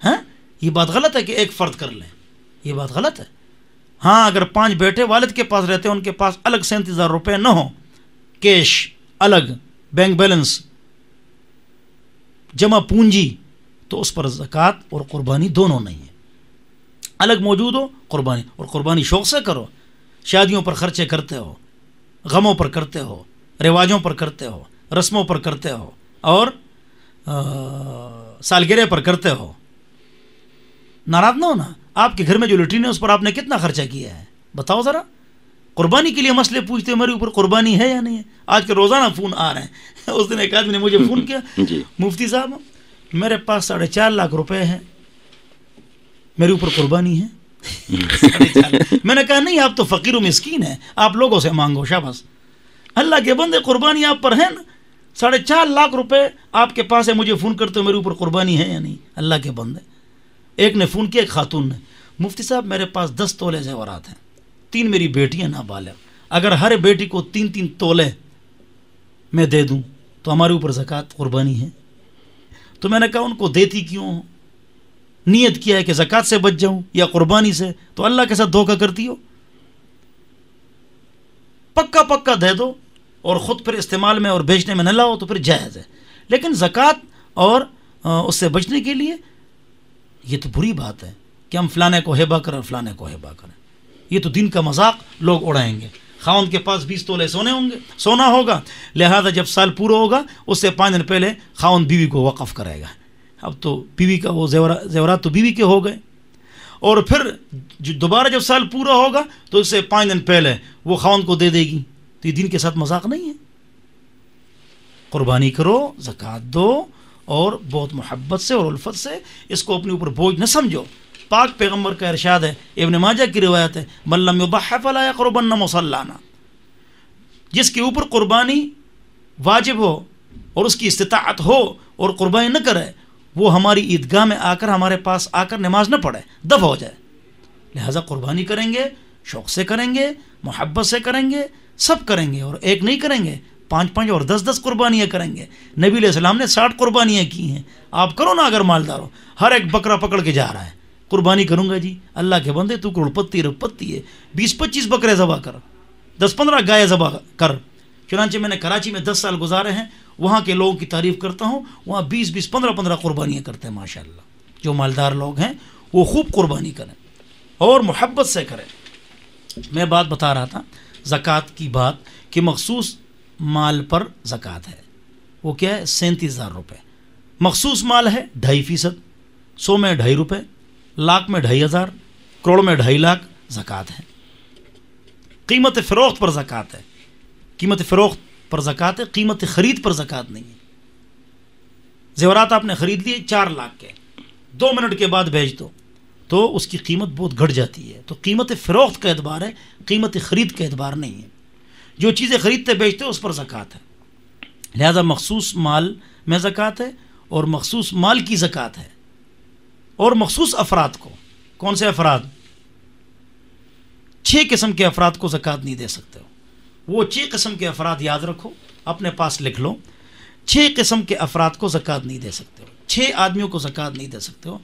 हैं ये बात गलत है कि एक फ़र्द कर लें ये बात गलत है हाँ अगर पांच बेटे वालिद के पास रहते हैं उनके पास अलग सैंतीस हज़ार रुपये न हो कैश अलग बैंक बैलेंस जमा पूंजी तो उस पर ज़क़़त और क़ुरबानी दोनों नहीं है अलग मौजूद हो क़ुरबानी और क़ुरबानी शौक़ से करो शादियों पर ख़र्चे करते हो गमों पर करते हो रिवाजों पर करते हो रस्मों पर करते हो और सालगिरह पर करते हो नाराज़ ना हो ना आपके घर में जो लेट्रीन है उस पर आपने कितना खर्चा किया है बताओ ज़रा कुर्बानी के लिए मसले पूछते मेरे ऊपर कुर्बानी है या नहीं है आज के रोज़ाना फ़ोन आ रहे हैं उस दिन एक आदमी ने मुझे फ़ोन किया मुफ्ती साहब मेरे पास साढ़े चार लाख रुपए हैं मेरे ऊपर कुर्बानी है मैंने कहा नहीं आप तो फ़कीर मिस्कीन हैं आप लोगों से मांगो शाबाश अल्लाह के बंदे कुर्बानी आप पर है ना साढ़े चार लाख रुपए आपके पास है मुझे फ़ोन करते हो मेरे ऊपर कुर्बानी है या नहीं अल्लाह के बंदे एक ने फ़ोन किया एक खातून ने मुफ्ती साहब मेरे पास दस तोले जेवरात हैं तीन मेरी बेटियां नाबालिग अगर हर बेटी को तीन तीन तोले मैं दे दूं तो हमारे ऊपर ज़क़़त कुर्बानी है तो मैंने कहा उनको देती क्यों नियत नीयत किया है कि ज़क़़त से बच जाऊं या कुर्बानी से तो अल्लाह के साथ धोखा करती हो पक्का पक्का दे दो और ख़ुद फिर इस्तेमाल में और बेचने में न लाओ तो फिर जायज़ है लेकिन ज़क़़त और उससे बचने के लिए ये तो बुरी बात है कि हम फलाने को हेबा करें फलाने को हेबा करें ये तो दिन का मजाक लोग उड़ाएंगे खाउन के पास बीस तोले सोने होंगे सोना होगा लिहाजा जब साल पूरा होगा उससे पाँच दिन पहले खाउन बीवी को वक़ कराएगा अब तो बीवी का वो जेवरा जेवरात तो बीवी के हो गए और फिर जो दोबारा जब साल पूरा होगा तो उससे पाँच दिन पहले वो खाउन को दे देगी तो ये दिन के साथ मजाक नहीं है कुर्बानी करो जक़ात दो और बहुत मोहब्बत से और उल्फत से इसको अपने ऊपर बोझ न समझो पाक पैगम्बर का इरशाद है इबन माजा की रिवायत है मल्लम फ़ला क़ुरबन मसल्लाना जिसके ऊपर क़ुरबानी वाजिब हो और उसकी इस्तात हो और क़ुरबानी न करे वो हमारी ईदगाह में आकर हमारे पास आकर नमाज न पढ़े दफ़ हो जाए लिहाजा क़ुरबानी करेंगे शौक़ से करेंगे मोहब्बत से करेंगे सब करेंगे और एक नहीं करेंगे पाँच पाँच और दस दस कुर्बानियाँ करेंगे नबी सलाम ने साठ कुर्बानियाँ की हैं आप करो ना अगर मालदार हो हर एक बकरा पकड़ के जा रहा है कुर्बानी करूँगा जी अल्लाह के बंदे तू करोड़पत्ती रघपत्ती है बीस पच्चीस बकरे जबा कर दस पंद्रह गाय जबा कर चुनाचे मैंने कराची में दस साल गुजारे हैं वहाँ के लोगों की तारीफ़ करता हूँ वहाँ बीस बीस पंद्रह पंद्रह कुर्बानियाँ करते हैं माशा जो मालदार लोग हैं वो खूब कुर्बानी करें और मोहब्बत से करें मैं बात बता रहा था ज़क़़त की बात कि मखसूस माल पर ज़क़़त है वो क्या है सैंतीस हज़ार रुपये मखसूस माल है ढाई फ़ीसद सौ में ढाई रुपये लाख में ढाई हज़ार करोड़ में ढाई लाख ज़क़़त है कीमत फ़रोख्त पर ज़क़़त है कीमत फ़रोख्त पर ज़क़़त है कीमत ख़रीद पर ज़क़़त नहीं है जेवरात आपने ख़रीद लिए चार लाख के दो मिनट के बाद भेज दो तो उसकी कीमत बहुत घट जाती है तो कीमत फ़रोख्त का एतबार है कीमत ख़रीद का एतबार नहीं है जो चीज़ें ख़रीदते बेचते उस पर ज़क़़त है लिहाजा मखसूस माल में ज़क़़त है और मखसूस माल की ज़क़़त है और मखसूस अफराद को कौन से अफराद छः किस्म के अफराद को ज़क़़त नहीं दे सकते हो वो छः किस्म के अफराद याद रखो अपने पास लिख लो छः किस्म के अफराद को ज़क़़त नहीं दे सकते हो छः आदमियों को ज़क़़त नहीं दे सकते हो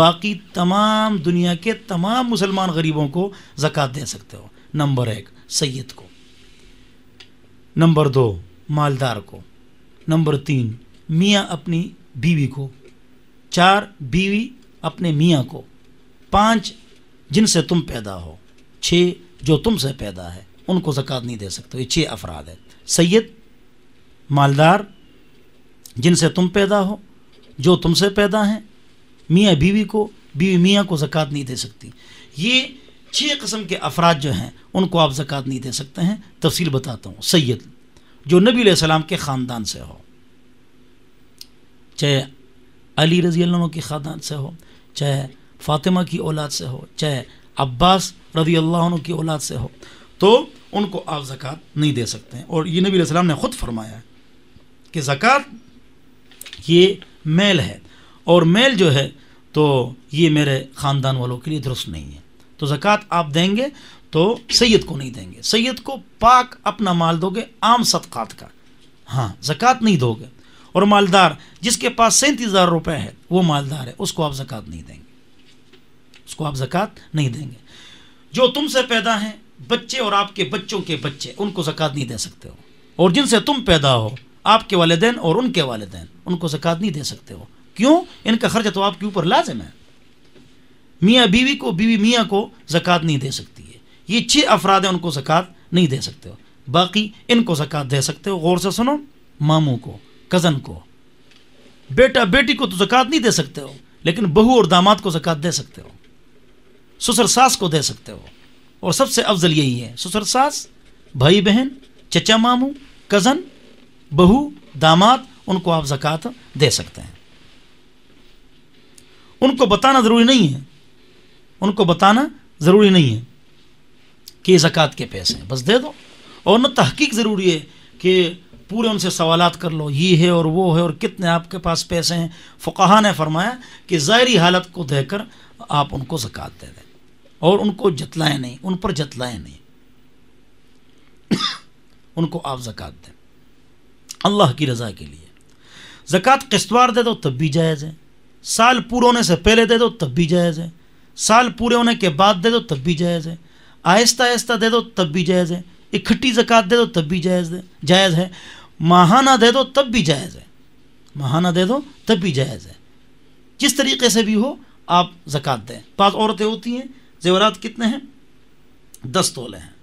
बाकी तमाम दुनिया के तमाम मुसलमान गरीबों को ज़क़़त दे सकते हो नंबर एक सैद को नंबर दो मालदार को नंबर तीन मियाँ अपनी बीवी को चार बीवी अपने मियाँ को पाँच जिनसे तुम पैदा हो छः जो तुमसे पैदा है उनको जक़ात नहीं दे सकते ये छः अफराद है सैयद मालदार जिनसे तुम पैदा हो जो तुमसे पैदा हैं मियाँ बीवी को बीवी मियाँ को जक़ात नहीं दे सकती ये छः कस्म के अफराद जो हैं उनको आप ज़क़़त नहीं दे सकते हैं तफसील बताता हूँ सैद जो नबी सलाम के ख़ानदान से हो चाहे अली रज़ी के ख़ानदान से हो चाहे फ़ातिमा की औलाद से हो चाहे अब्बास रज़ी अल्लाह की औलाद से हो तो उनको आप ज़क़़त नहीं दे सकते हैं और ये नबी सलाम ने ख़ुद फरमाया है कि ज़क़़त ये मेल है और मेल जो है तो ये मेरे ख़ानदान वालों के लिए दुरुस्त नहीं है तो जक़ात आप देंगे तो सैयद को नहीं देंगे सैयद को पाक अपना माल दोगे आम सदक़ात का हाँ जक़ात नहीं दोगे और मालदार जिसके पास सैंतीस हज़ार रुपये है वो मालदार है उसको आप जक़ात नहीं देंगे उसको आप जक़ात नहीं देंगे जो तुमसे पैदा हैं बच्चे और आपके बच्चों के बच्चे उनको जक़ात नहीं दे सकते हो और जिनसे तुम पैदा हो आपके वालदेन और उनके वालदेन उनको जक़ात नहीं दे सकते हो क्यों इनका खर्चा तो आपके ऊपर लाजम है मियाँ बीवी को बीवी मियाँ को ज़क़़त नहीं दे सकती है ये छः अफराद हैं उनको ज़क़़त नहीं दे सकते हो बाकी इनको ज़क़़त दे सकते हो गौर से सुनो मामू को कज़न को बेटा बेटी को तो ज़क़़त नहीं दे सकते हो लेकिन बहू और दामाद को ज़क़़त दे सकते हो ससुर सास को दे सकते हो और सबसे अफजल यही है ससुर सास भाई बहन चचा मामू कज़न बहू दामाद उनको आप ज़क़़त दे सकते हैं उनको बताना ज़रूरी नहीं है उनको बताना ज़रूरी नहीं है कि जक़ात ज़क़़त के पैसे हैं बस दे दो और न तहकीक ज़रूरी है कि पूरे उनसे सवाल कर लो ये है और वो है और कितने आपके पास पैसे हैं फ़ुकाहा ने फरमाया कि ज़ाहरी हालत को देकर आप उनको ज़क़़त दे दें और उनको जतलाएं नहीं उन पर जतलाएं नहीं उनको आप ज़क़़त दें अल्लाह की रज़ा के लिए ज़क़़त किस्तवार दे दो तब भी जायज़ है साल पूरा होने से पहले दे दो तब भी जायज़ है साल पूरे होने के बाद दे दो तब भी जायज़ है आहिस्ता आहिस्ता दे दो तब भी जायज़ है इकट्ठी जक़ात दे दो तब भी जायज़ है जायज़ है माहाना दे दो तब भी जायज़ है माहाना दे दो तब भी जायज़ है जिस तरीके से भी हो आप जक़ात दें पाँच औरतें होती हैं जेवरात कितने हैं दस तोले हैं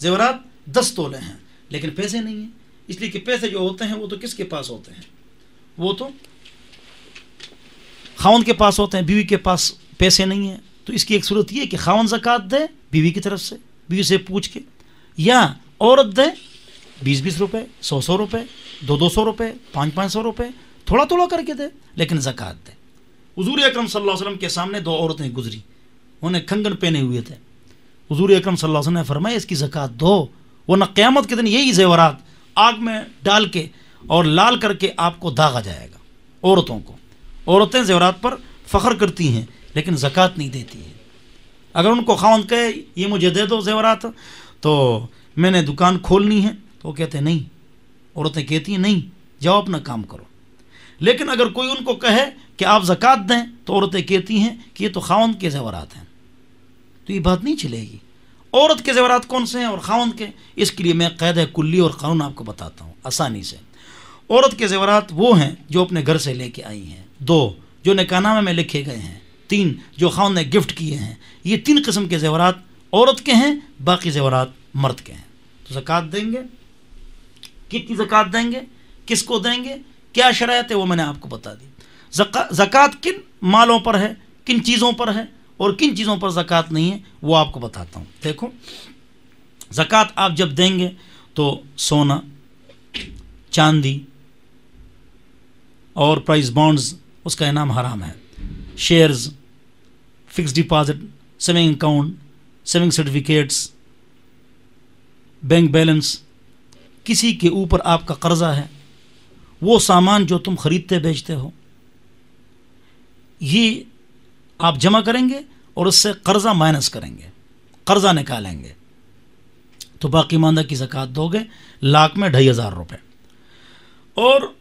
जेवरात दस तोले हैं लेकिन पैसे नहीं हैं इसलिए कि पैसे जो होते हैं वो तो किसके पास होते हैं वो तो खाउन के पास होते हैं बीवी के पास पैसे नहीं हैं तो इसकी एक सूरत यह कि खावन जक़ात दे बीवी की तरफ से बीवी से पूछ के या औरत दे बीस बीस रुपये सौ सौ रुपये दो दो सौ रुपये पाँच पाँच सौ रुपये थोड़ा थोड़ा करके दे लेकिन ज़क़़त दे हजूर अक्रम वसल्लम के सामने दो औरतें गुजरी उन्हें खंगन पहने हुए थे हजूर अक्रम वसल्लम ने फरमाया इसकी ज़क़़त दो वरना क़्यामत के दिन यही जेवरात आग में डाल के और लाल करके आपको दागा जाएगा औरतों को औरतें जेवरात पर फ़ख्र करती हैं लेकिन ज़क़़त नहीं देती है अगर उनको खाउन कहे ये मुझे दे दो जेवरात तो मैंने दुकान खोलनी है तो वो कहते नहीं औरतें कहती हैं नहीं जाओ अपना काम करो लेकिन अगर कोई उनको कहे कि आप ज़क़़त दें तो औरतें कहती हैं कि ये तो खाउन के जेवरात हैं तो ये बात नहीं चलेगी औरत के जेवरात कौन से हैं और खाउन के इसके लिए मैं कैद कुल्ली और कानून आपको बताता हूँ आसानी से औरत के जेवरात वो हैं जो अपने घर से लेके आई हैं दो जो निकाना में लिखे गए हैं तीन जो खान ने गिफ्ट किए हैं ये तीन किस्म के जेवरात औरत के हैं बाकी जेवरात मर्द के हैं तो जक़ात देंगे कितनी जक़ात देंगे किसको देंगे क्या शरात है वो मैंने आपको बता दी जक़ात किन मालों पर है किन चीज़ों पर है और किन चीज़ों पर जक़ात नहीं है वो आपको बताता हूँ देखो जक़ात आप जब देंगे तो सोना चांदी और प्राइस बॉन्ड्स उसका इनाम हराम है shares, fixed deposit, saving account, saving certificates bank balance किसी के ऊपर आपका कर्जा है वो सामान जो तुम खरीदते बेचते हो ये आप जमा करेंगे और उससे कर्जा माइनस करेंगे कर्जा निकालेंगे तो बाकी मानदा की ज़क़़त दोगे लाख में ढाई हज़ार रुपये और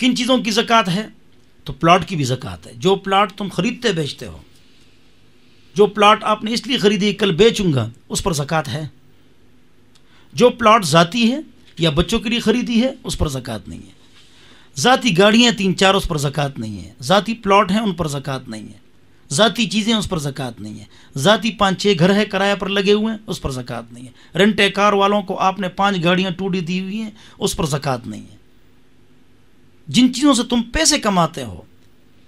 किन चीज़ों की ज़क़ात है तो प्लाट की भी जक़ात है जो प्लाट तुम ख़रीदते बेचते हो जो प्लाट आपने इसलिए ख़रीदी कल बेचूंगा उस पर जक़ात है जो प्लाट ज़ाती है या बच्चों के लिए ख़रीदी है उस पर जक़ात नहीं है ज़ाती गाड़ियाँ तीन चार उस पर जक़ात नहीं है ज़ाती प्लाट हैं उन पर जक़ात नहीं है ज़ाती चीज़ें उस पर जक़ात नहीं है ज़ाती पाँच छः घर है किराए पर लगे हुए हैं उस पर जक़ात नहीं है रेंटे कार वालों को आपने पाँच गाड़ियाँ टूटी दी हुई हैं उस पर जक़ात नहीं है जिन चीज़ों से तुम पैसे कमाते हो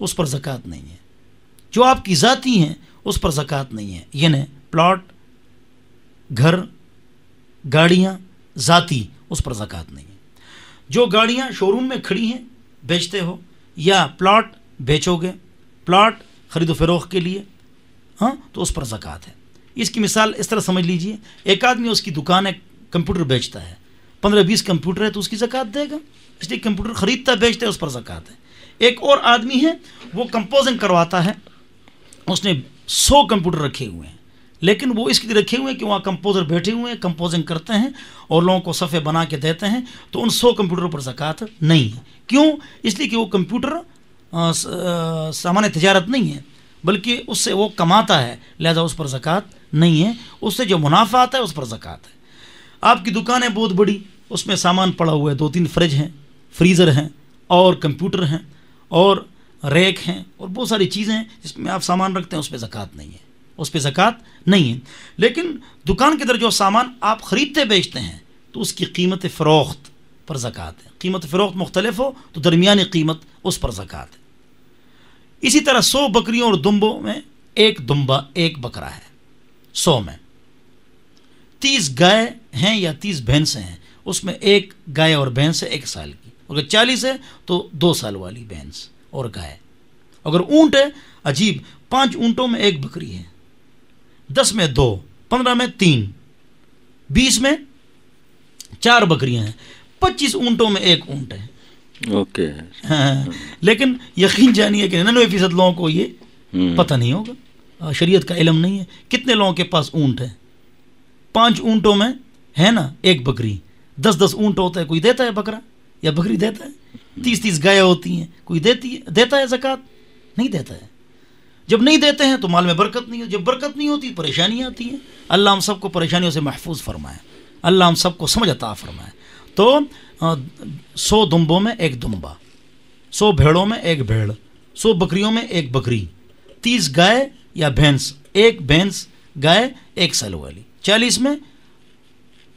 उस पर ज़क़़त नहीं है जो आपकी ज़ाती हैं उस पर ज़क़़त नहीं है यानी प्लाट घर गाड़ियाँ ज़ाती उस पर ज़क़़त नहीं है जो गाड़ियाँ शोरूम में खड़ी हैं बेचते हो या प्लाट बेचोगे प्लाट ख़रीदो फरोख के लिए हाँ तो उस पर ज़क़़त है इसकी मिसाल इस तरह समझ लीजिए एक आदमी उसकी दुकान है कंप्यूटर बेचता है पंद्रह बीस कंप्यूटर है तो उसकी जक़ात देगा इसलिए कंप्यूटर ख़रीदता बेचता है उस पर जक़ात है एक और आदमी है वो कंपोजिंग करवाता है उसने सौ कंप्यूटर रखे हुए हैं लेकिन वो इसके लिए रखे हुए हैं कि वहाँ कंपोज़र बैठे हुए हैं कंपोजिंग करते हैं और लोगों को सफ़े बना के देते हैं तो उन सौ कंप्यूटरों पर ज़क़ात नहीं है क्यों इसलिए कि वो कंप्यूटर सामान्य तजारत नहीं है बल्कि उससे वो कमाता है लिहाजा उस पर जक़ात नहीं है उससे जो मुनाफा आता है उस पर जक़ात है आपकी दुकान है बहुत बड़ी उसमें सामान पड़ा हुआ है दो तीन फ्रिज हैं फ्रीज़र हैं और कंप्यूटर हैं और रैक हैं और बहुत सारी चीज़ें हैं जिसमें आप सामान रखते हैं उस पर ज़क़़त नहीं है उस पर ज़क़़त नहीं है लेकिन दुकान के अंदर जो सामान आप ख़रीदते बेचते हैं तो उसकी कीमत फ़रोख्त पर ज़क़़त है कीमत फ़रोख्त मुख्तलिफ हो तो दरमियानी कीमत उस पर ज़क़़त है इसी तरह सौ बकरियों और दुम्बों में एक दुम्बा एक बकरा है सौ में तीस गाय हैं या तीस भैंसें हैं उसमें एक गाय और भैंस है एक साल की अगर चालीस है तो दो साल वाली भैंस और गाय अगर ऊंट है अजीब पांच ऊंटों में एक बकरी है दस में दो पंद्रह में तीन बीस में चार बकरियां हैं पच्चीस ऊंटों में एक ऊंट है ओके हाँ, हाँ। लेकिन यकीन जानिए कि नन्वे फीसद लोगों को ये हम्म। पता नहीं होगा शरीयत का इलम नहीं है कितने लोगों के पास ऊंट है पांच ऊंटों में है ना एक बकरी दस दस ऊंट होता है कोई देता है बकरा या बकरी देता है तीस तीस गाय होती हैं कोई देती है देता है जक़ात नहीं देता है जब नहीं देते हैं तो माल में बरकत नहीं होती जब बरकत नहीं होती परेशानी आती है अल्लाह हम सबको परेशानियों से महफूज फरमाए अल्लाह हम सबको समझ अता फरमाए तो सौ दुम्बों में एक दुम्बा सौ भेड़ों में एक भेड़ सौ बकरियों में एक बकरी तीस गाय या भैंस एक भैंस गाय एक साल वाली चालीस में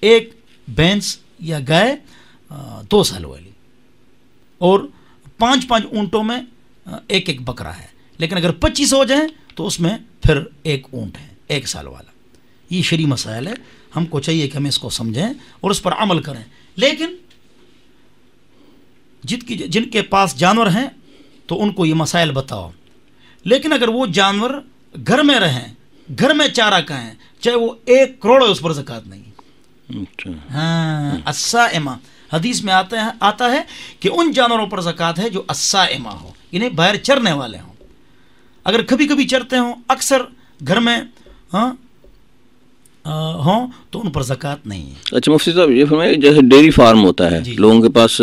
एक भैंस या गाय दो साल वाली और पांच पांच ऊंटों में एक एक बकरा है लेकिन अगर पच्चीस हो जाए तो उसमें फिर एक ऊंट है एक साल वाला ये शरी मसाइल है हमको चाहिए कि हम इसको समझें और उस पर अमल करें लेकिन जिनकी जिनके पास जानवर हैं तो उनको ये मसाइल बताओ लेकिन अगर वो जानवर घर में रहें घर में चारा कहें चाहे वो एक करोड़ है उस पर जक़ात नहीं अच्छा। हाँ हदीस में आते हैं आता है कि उन जानवरों पर जक़ात है जो अस्सा इमा हो इन्हें बाहर चरने वाले हों अगर कभी कभी चरते हों अक्सर घर में हाँ हों तो उन पर जक़ात नहीं है अच्छा मुफ्ती साहब ये फरमाइए जैसे डेयरी फार्म होता है लोगों के पास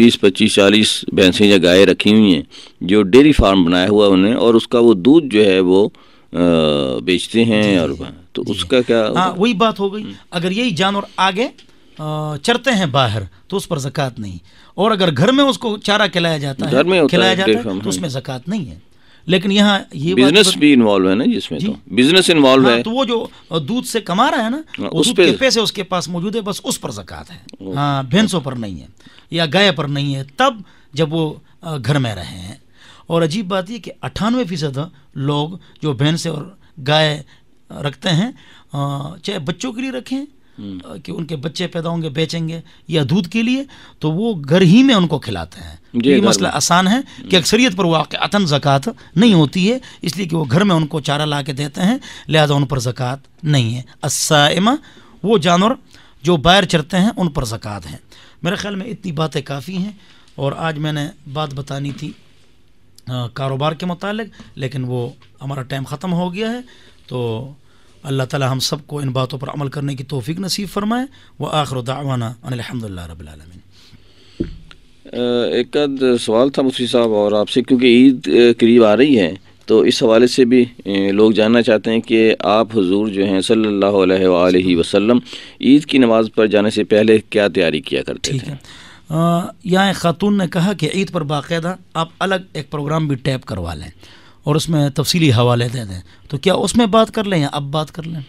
बीस पच्चीस चालीस भैंसें या गायें रखी हुई हैं जो डेयरी फार्म बनाया हुआ उन्हें और उसका वो दूध जो है वो बेचते हैं और तो उसका क्या हाँ वही बात हो गई हम्म। अगर यही जानवर आगे चरते हैं बाहर तो उस पर जक़ात नहीं और अगर घर में उसको चारा खिलाया जाता है घर में खिलाया जाता है तो उसमें जक़ात नहीं है लेकिन यहाँ ये बिजनेस भी इन्वॉल्व है ना जिसमें तो बिजनेस इन्वॉल्व हाँ, है तो वो जो दूध से कमा रहा है ना हाँ, उस पे... के पैसे उसके पास मौजूद है बस उस पर जक़ात है हाँ भैंसों पर नहीं है या गाय पर नहीं है तब जब वो घर में रहे हैं और अजीब बात यह कि अट्ठानवे फीसद लोग जो भैंसे और गाय रखते हैं चाहे बच्चों के लिए रखें हम्म। कि उनके बच्चे पैदा होंगे बेचेंगे या दूध के लिए तो वो घर ही में उनको खिलाते हैं ये मसला आसान है हम्म। कि अक्सरियत पर वाक़ता ज़क़़त नहीं होती है इसलिए कि वो घर में उनको चारा ला के देते हैं लिहाजा उन पर ज़क़ात नहीं है असाइमा वो जानवर जो बाहर चरते हैं उन पर ज़क़़त हैं मेरे ख्याल में इतनी बातें काफ़ी हैं और आज मैंने बात बतानी थी कारोबार के मतलब लेकिन वो हमारा टाइम ख़त्म हो गया है तो अल्लाह ताला हम सब को इन बातों पर अमल करने की तोफ़ी नसीब फरमाए व आखिर दावाना अलहमदिल्ला रबालमीन एक सवाल था मुफ्ती साहब और आपसे क्योंकि ईद करीब आ रही है तो इस हवाले से भी लोग जानना चाहते हैं कि आप हजूर जो हैं सल्लल्लाहु अलैहि वसल्लम ईद की नमाज़ पर जाने से पहले क्या तैयारी किया करते थे या ख़ातून ने कहा कि ईद पर बाकायदा आप अलग एक प्रोग्राम भी टैप करवा लें और उसमें तफसीली हवाले दे दें तो क्या उसमें बात कर लें या अब बात कर लें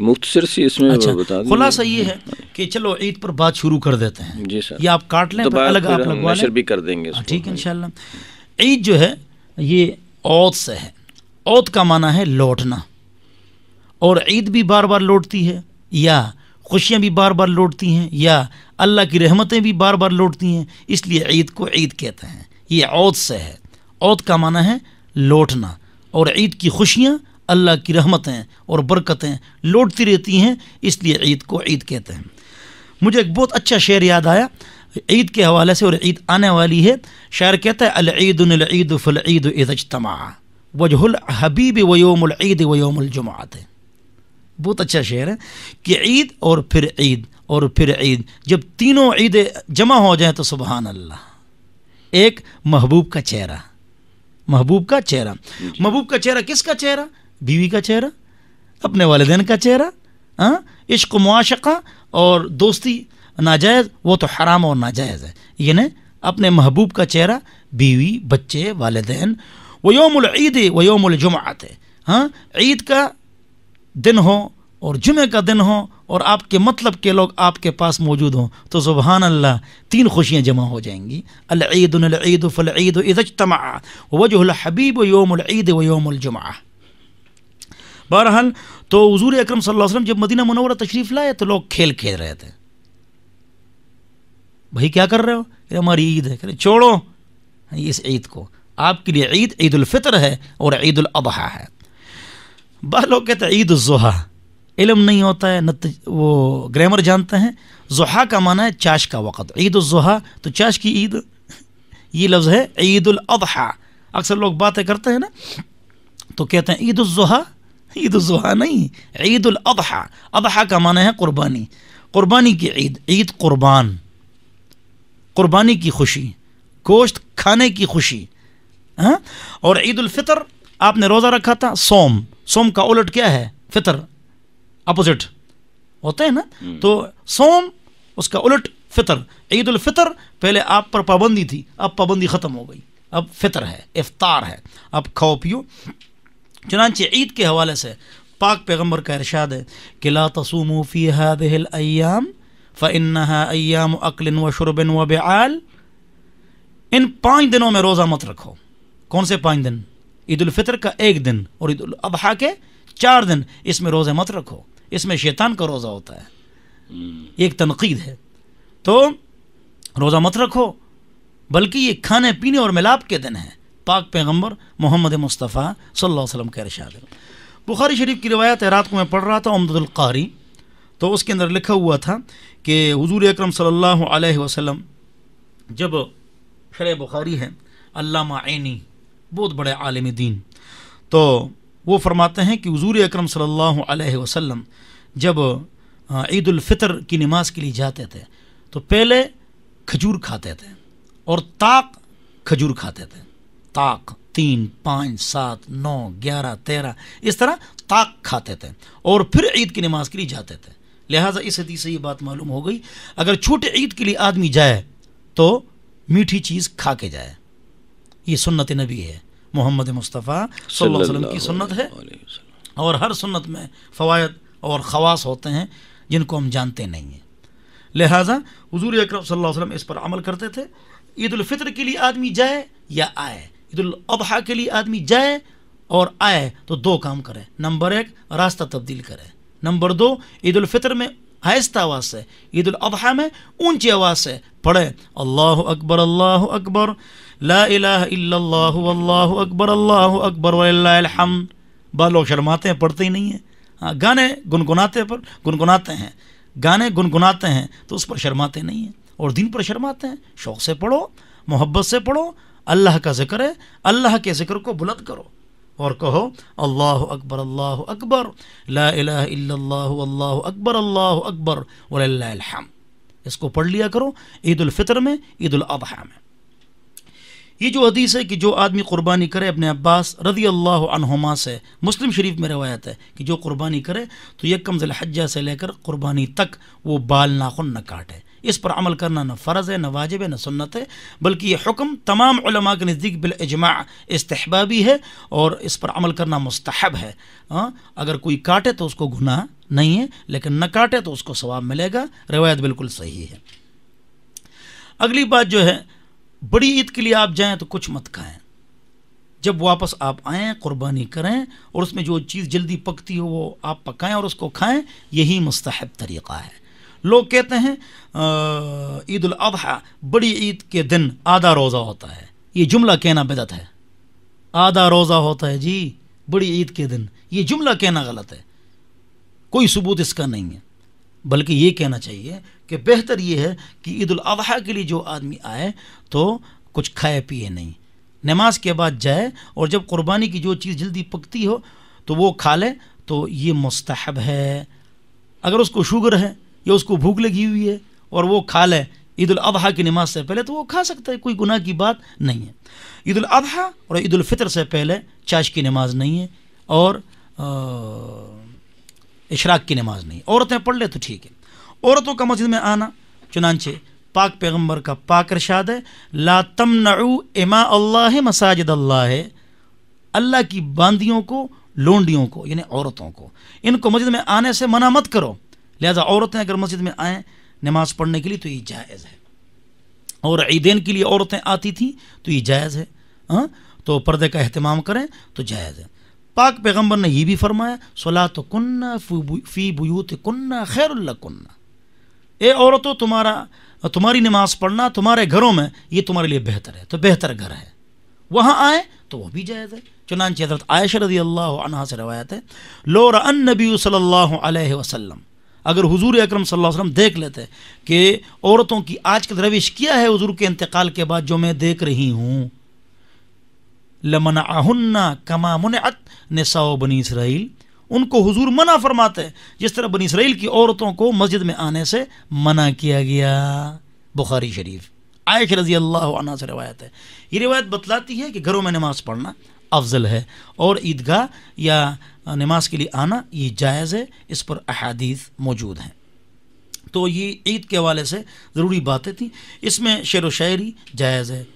मुख्तर सी इसमें अच्छा, बता खुलासा ये है कि चलो ईद पर बात शुरू कर देते हैं जी सर या आप काट लें तो पर अलग आप लगवा लें भी कर देंगे हाँ, ठीक है इंशाल्लाह ईद जो है ये औत से है औत का माना है लौटना और ईद भी बार बार लौटती है या खुशियाँ भी बार बार लौटती हैं या अल्लाह की रहमतें भी बार बार लौटती हैं इसलिए ईद को ईद कहते हैं ये औद से है औद का माना है लौटना और ईद की खुशियाँ अल्लाह की रहमतें और बरकतें लौटती रहती हैं इसलिए ईद को ईद कहते हैं मुझे एक बहुत अच्छा शेर याद आया ईद के हवाले से और ईद आने वाली है शायर कहता है अलईद ईद फल ईद इजतमा वजहुल हबीब वयोमल ईद वयोमल जुमात है बहुत अच्छा शेर है कि ईद और फिर ईद और फिर ईद जब तीनों ईदें जमा हो जाए तो सुबहान अल्लाह एक महबूब का चेहरा महबूब का चेहरा महबूब का चेहरा किसका चेहरा बीवी का चेहरा अपने वालदे का चेहरा हाँ इश्क मुआशा और दोस्ती नाजायज़ वो तो हराम और नाजायज़ है यानी अपने महबूब का चेहरा बीवी बच्चे वालदेन व ईद व योमजुमात है हाँ ईद का दिन हो और जुमे का दिन हो और आपके मतलब के लोग आपके पास मौजूद हों तो सुबहान अल्लाह तीन खुशियाँ जमा हो जाएंगी अलईद फ़लईद इज़तमा वजह हबीब योमईद व योमजुमा बहरहाल तो हजूर अक्रम वसल्लम जब मदीना मनोर तशरीफ़ लाए तो लोग खेल खेल रहे थे भाई क्या कर रहे हो ये हमारी ईद है कह छोड़ो इस ईद को आपके लिए ईद ईदालफ़ितर है और अबहा है बाद लोग कहते हैं ईद जुहा इलम नहीं होता है न वो ग्रामर जानते हैं जुहा का माना है चाश का वक़्त ईद जुहा तो चाश की ईद ये लफ्ज़ है ईद अजहा अक्सर लोग बातें करते हैं ना तो कहते हैं ईद जुहा ईद जुहा नहीं ईद अजहा अजहा का माना है कुर्बानी कुर्बानी की ईद ईद कुर्बान कुर्बानी की खुशी गोश्त खाने की खुशी हाँ और ईद उलफ़ितर आपने रोज़ा रखा था सोम सोम का उलट क्या है फितर अपोजिट होते हैं ना हम्म। तो सोम उसका उलट फितर ईद फितर पहले आप पर पाबंदी थी अब पाबंदी ख़त्म हो गई अब फितर है इफ्तार है अब खाओ पियो चुनाच ईद के हवाले से पाक पैगम्बर का इरशाद है कि ला तसूम फ़ी हादम फ़िन व शुरबिन व बआल इन पाँच दिनों में रोज़ा मत रखो कौन से पाँच दिन ईद फितर का एक दिन और ईद अबहा के चार दिन इसमें रोज़े मत रखो इसमें शैतान का रोज़ा होता है हम्म। एक तनकीद है तो रोज़ा मत रखो बल्कि ये खाने पीने और मिलाप के दिन हैं पाक पैगम्बर मोहम्मद मुस्तफ़ा सल्लल्लाहु अलैहि वसल्लम के इरशाद बुखारी शरीफ की रिवायत है रात को मैं पढ़ रहा था अमदुल्कारी तो उसके अंदर लिखा हुआ था कि हजूर अक्रम सल्लल्लाहु अलैहि वसल्लम जब शर बुखारी है अल्लामा ऐनी बहुत बड़े आलम दीन तो वो फरमाते हैं कि हजूर अक्रम सम जब ईदालफ़ितर की नमाज के लिए जाते थे तो पहले खजूर खाते थे और ताक खजूर खाते थे ताक तीन पाँच सात नौ ग्यारह तेरह इस तरह ताक खाते थे और फिर ईद की नमाज के लिए जाते थे लिहाजा इस हदीस से ये बात मालूम हो गई अगर छोटे ईद के लिए आदमी जाए तो मीठी चीज़ खा के जाए ये सुन्नत नबी है मोहम्मद मुस्तफ़ा सल्लल्लाहु अलैहि वसल्लम की सुन्नत है और हर सुन्नत में फ़वाद और ख़वास होते हैं जिनको हम जानते नहीं हैं लिहाजा हजूर अक्रम सल्लल्लाहु अलैहि वसल्लम इस पर अमल करते थे ईदालफ़ितर के लिए आदमी जाए या आए ईदालजी के लिए आदमी जाए और आए तो दो काम करें नंबर एक रास्ता तब्दील करें नंबर दो ईदालफ़ितर में आहिस्ता आवाज़ से ईदालजी में ऊंची आवाज़ से पढ़ें अल्लाह अकबर अल्लाह अकबर ला अल्लाह अकबर अल्लाह अकबर वम बहुत लोग शर्माते हैं पढ़ते ही नहीं हैं हाँ गाने गुनगुनाते पर गुनगुनाते हैं गाने गुनगुनाते हैं तो उस पर शर्माते नहीं हैं और दिन पर शर्माते हैं शौक़ से पढ़ो मोहब्बत से पढ़ो अल्लाह का जिक्र है अल्लाह के जिक्र को बुलंद करो और कहो अल्लाह अकबर अल्लाह अकबर ला अल्लाह अकबर अल्लाह अकबर वम इसको पढ़ लिया करो ईद में ईद उल में ये जो हदीस है कि जो आदमी कुर्बानी करे अपने अब्बास रदी अल्लाह अनहुमा से मुस्लिम शरीफ में रवायत है कि जो कुर्बानी करे तो यकम ज़लहजा से लेकर कुर्बानी तक वो बाल नाखुन न काटे इस पर अमल करना न फ़र्ज़ है न वाजिब है न सुन्नत है बल्कि यह हुक्म तमाम के नज़दीक बिलजमा इस्तबाबी है और इस पर अमल करना मुस्तहब है आ? हाँ, अगर कोई काटे तो उसको गुनाह नहीं है लेकिन न काटे तो उसको सवाब मिलेगा रवायत बिल्कुल सही है अगली बात जो है बड़ी ईद के लिए आप जाएं तो कुछ मत खाएं जब वापस आप आएं कुर्बानी करें और उसमें जो चीज़ जल्दी पकती हो वो आप पकाएं और उसको खाएं यही मुस्तहब तरीक़ा है लोग कहते हैं ईद अजहा बड़ी ईद के दिन आधा रोज़ा होता है ये जुमला कहना बेदत है आधा रोज़ा होता है जी बड़ी ईद के दिन ये जुमला कहना गलत है कोई सबूत इसका नहीं है बल्कि ये कहना चाहिए कि बेहतर ये है कि ईद अजी के लिए जो आदमी आए तो कुछ खाए पिए नहीं नमाज के बाद जाए और जब कुर्बानी की जो चीज़ जल्दी पकती हो तो वो खा ले तो ये मस्तहब है अगर उसको शुगर है या उसको भूख लगी हुई है और वो खा ले ईद अजी की नमाज से पहले तो वो खा सकता है कोई गुनाह की बात नहीं है ईद अजहा और ईद फितर से पहले चाश की नमाज नहीं है और इशराक की नमाज नहीं औरतें पढ़ ले तो ठीक है औरतों का मस्जिद में आना चुनानचे पाक पैगंबर का पाक रशाद है ला नऊ इमा अल्लाह मसाजिद अल्लाह अल्लाह की बांदियों को लोंडियों को यानी औरतों को इनको मस्जिद में आने से मना मत करो लिहाजा औरतें अगर मस्जिद में आएँ नमाज़ पढ़ने के लिए तो ये जायज़ है और ईदेन के लिए औरतें आती थी तो ये जायज़ है हाँ तो पर्दे का अहतमाम करें तो जायज़ है पाक पैगम्बर ने यह भी फरमाया सोला तो कन्ना फ़ी बुयूत कन्ना खैरुल्ला कन्ना ए औरतों तुम्हारा तुम्हारी नमाज पढ़ना तुम्हारे घरों में ये तुम्हारे लिए बेहतर है तो बेहतर घर है वहाँ आए तो वह भी जायज़ है चुनानचे हजरत आयशा रजी अल्लाह से रवायत है लोर नबी सल्लल्लाहु अलैहि वसल्लम अगर हुजूर अकरम सल्लल्लाहु अलैहि वसल्लम देख लेते कि औरतों की कल रविश किया है हुजूर के इंतकाल के बाद जो मैं देख रही हूँ लमन आहन्ना कमा मुनत ने बनी इसराइल उनको हुजूर मना फरमाते हैं जिस तरह बनी इसराइल की औरतों को मस्जिद में आने से मना किया गया बुखारी शरीफ आयश रजी अल्लाह से रवायत है ये रिवायत बतलाती है कि घरों में नमाज़ पढ़ना अफजल है और ईदगाह या नमाज के लिए आना ये जायज़ है इस पर अहादीस मौजूद हैं तो ये ईद के हवाले से ज़रूरी बातें थी इसमें शेर व शायरी जायज़ है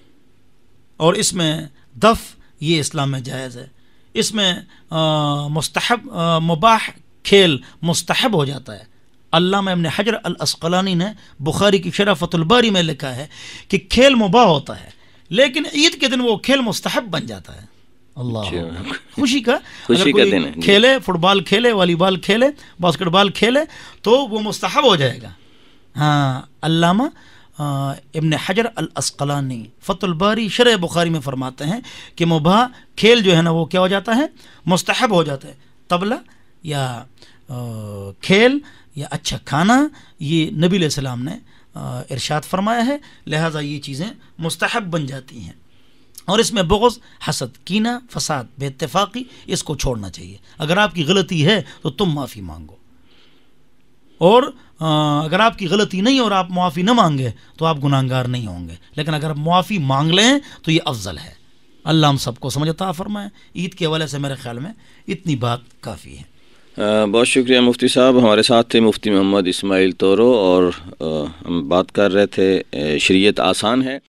और इसमें दफ़ ये इस्लाम में जायज़ है इसमें मस्तहब मुबाह खेल मस्तहब हो जाता है अल्लाह इबन हजर अल असकलानी ने बुखारी की शराफतुलबारी में लिखा है कि खेल मुबाह होता है लेकिन ईद के दिन वो खेल मस्तहब बन जाता है अल्लाह अच्छा। खुशी का खुशी अगर का दिन खेले फुटबॉल खेले वॉलीबॉल खेले बास्केटबॉल खेले तो वो मस्तहब हो जाएगा हाँ अल्लामा इबन हजर अलस्कलानी फ़तुलबारी शर बुखारी में फ़रमाते हैं कि मुबा खेल जो है ना वो क्या हो जाता है मुस्तहब हो जाता है तबला या खेल या अच्छा खाना ये नबी सलाम ने इरशाद फरमाया है लिहाजा ये चीज़ें मुस्तहब बन जाती हैं और इसमें बगज़ हसद कीना फसाद बेतफाक़ी इसको छोड़ना चाहिए अगर आपकी गलती है तो तुम माफ़ी मांगो और अगर आपकी गलती नहीं और आप मुआफ़ी ना मांगे तो आप गुनाहगार नहीं होंगे लेकिन अगर आप मुआफ़ी मांग लें तो ये अफजल है अल्लाह हम सबको समझता फरमाए ईद के हवाले से मेरे ख्याल में इतनी बात काफ़ी है बहुत शुक्रिया मुफ्ती साहब हमारे साथ थे मुफ्ती मोहम्मद इसमाइल तोरो और हम बात कर रहे थे शरीयत आसान है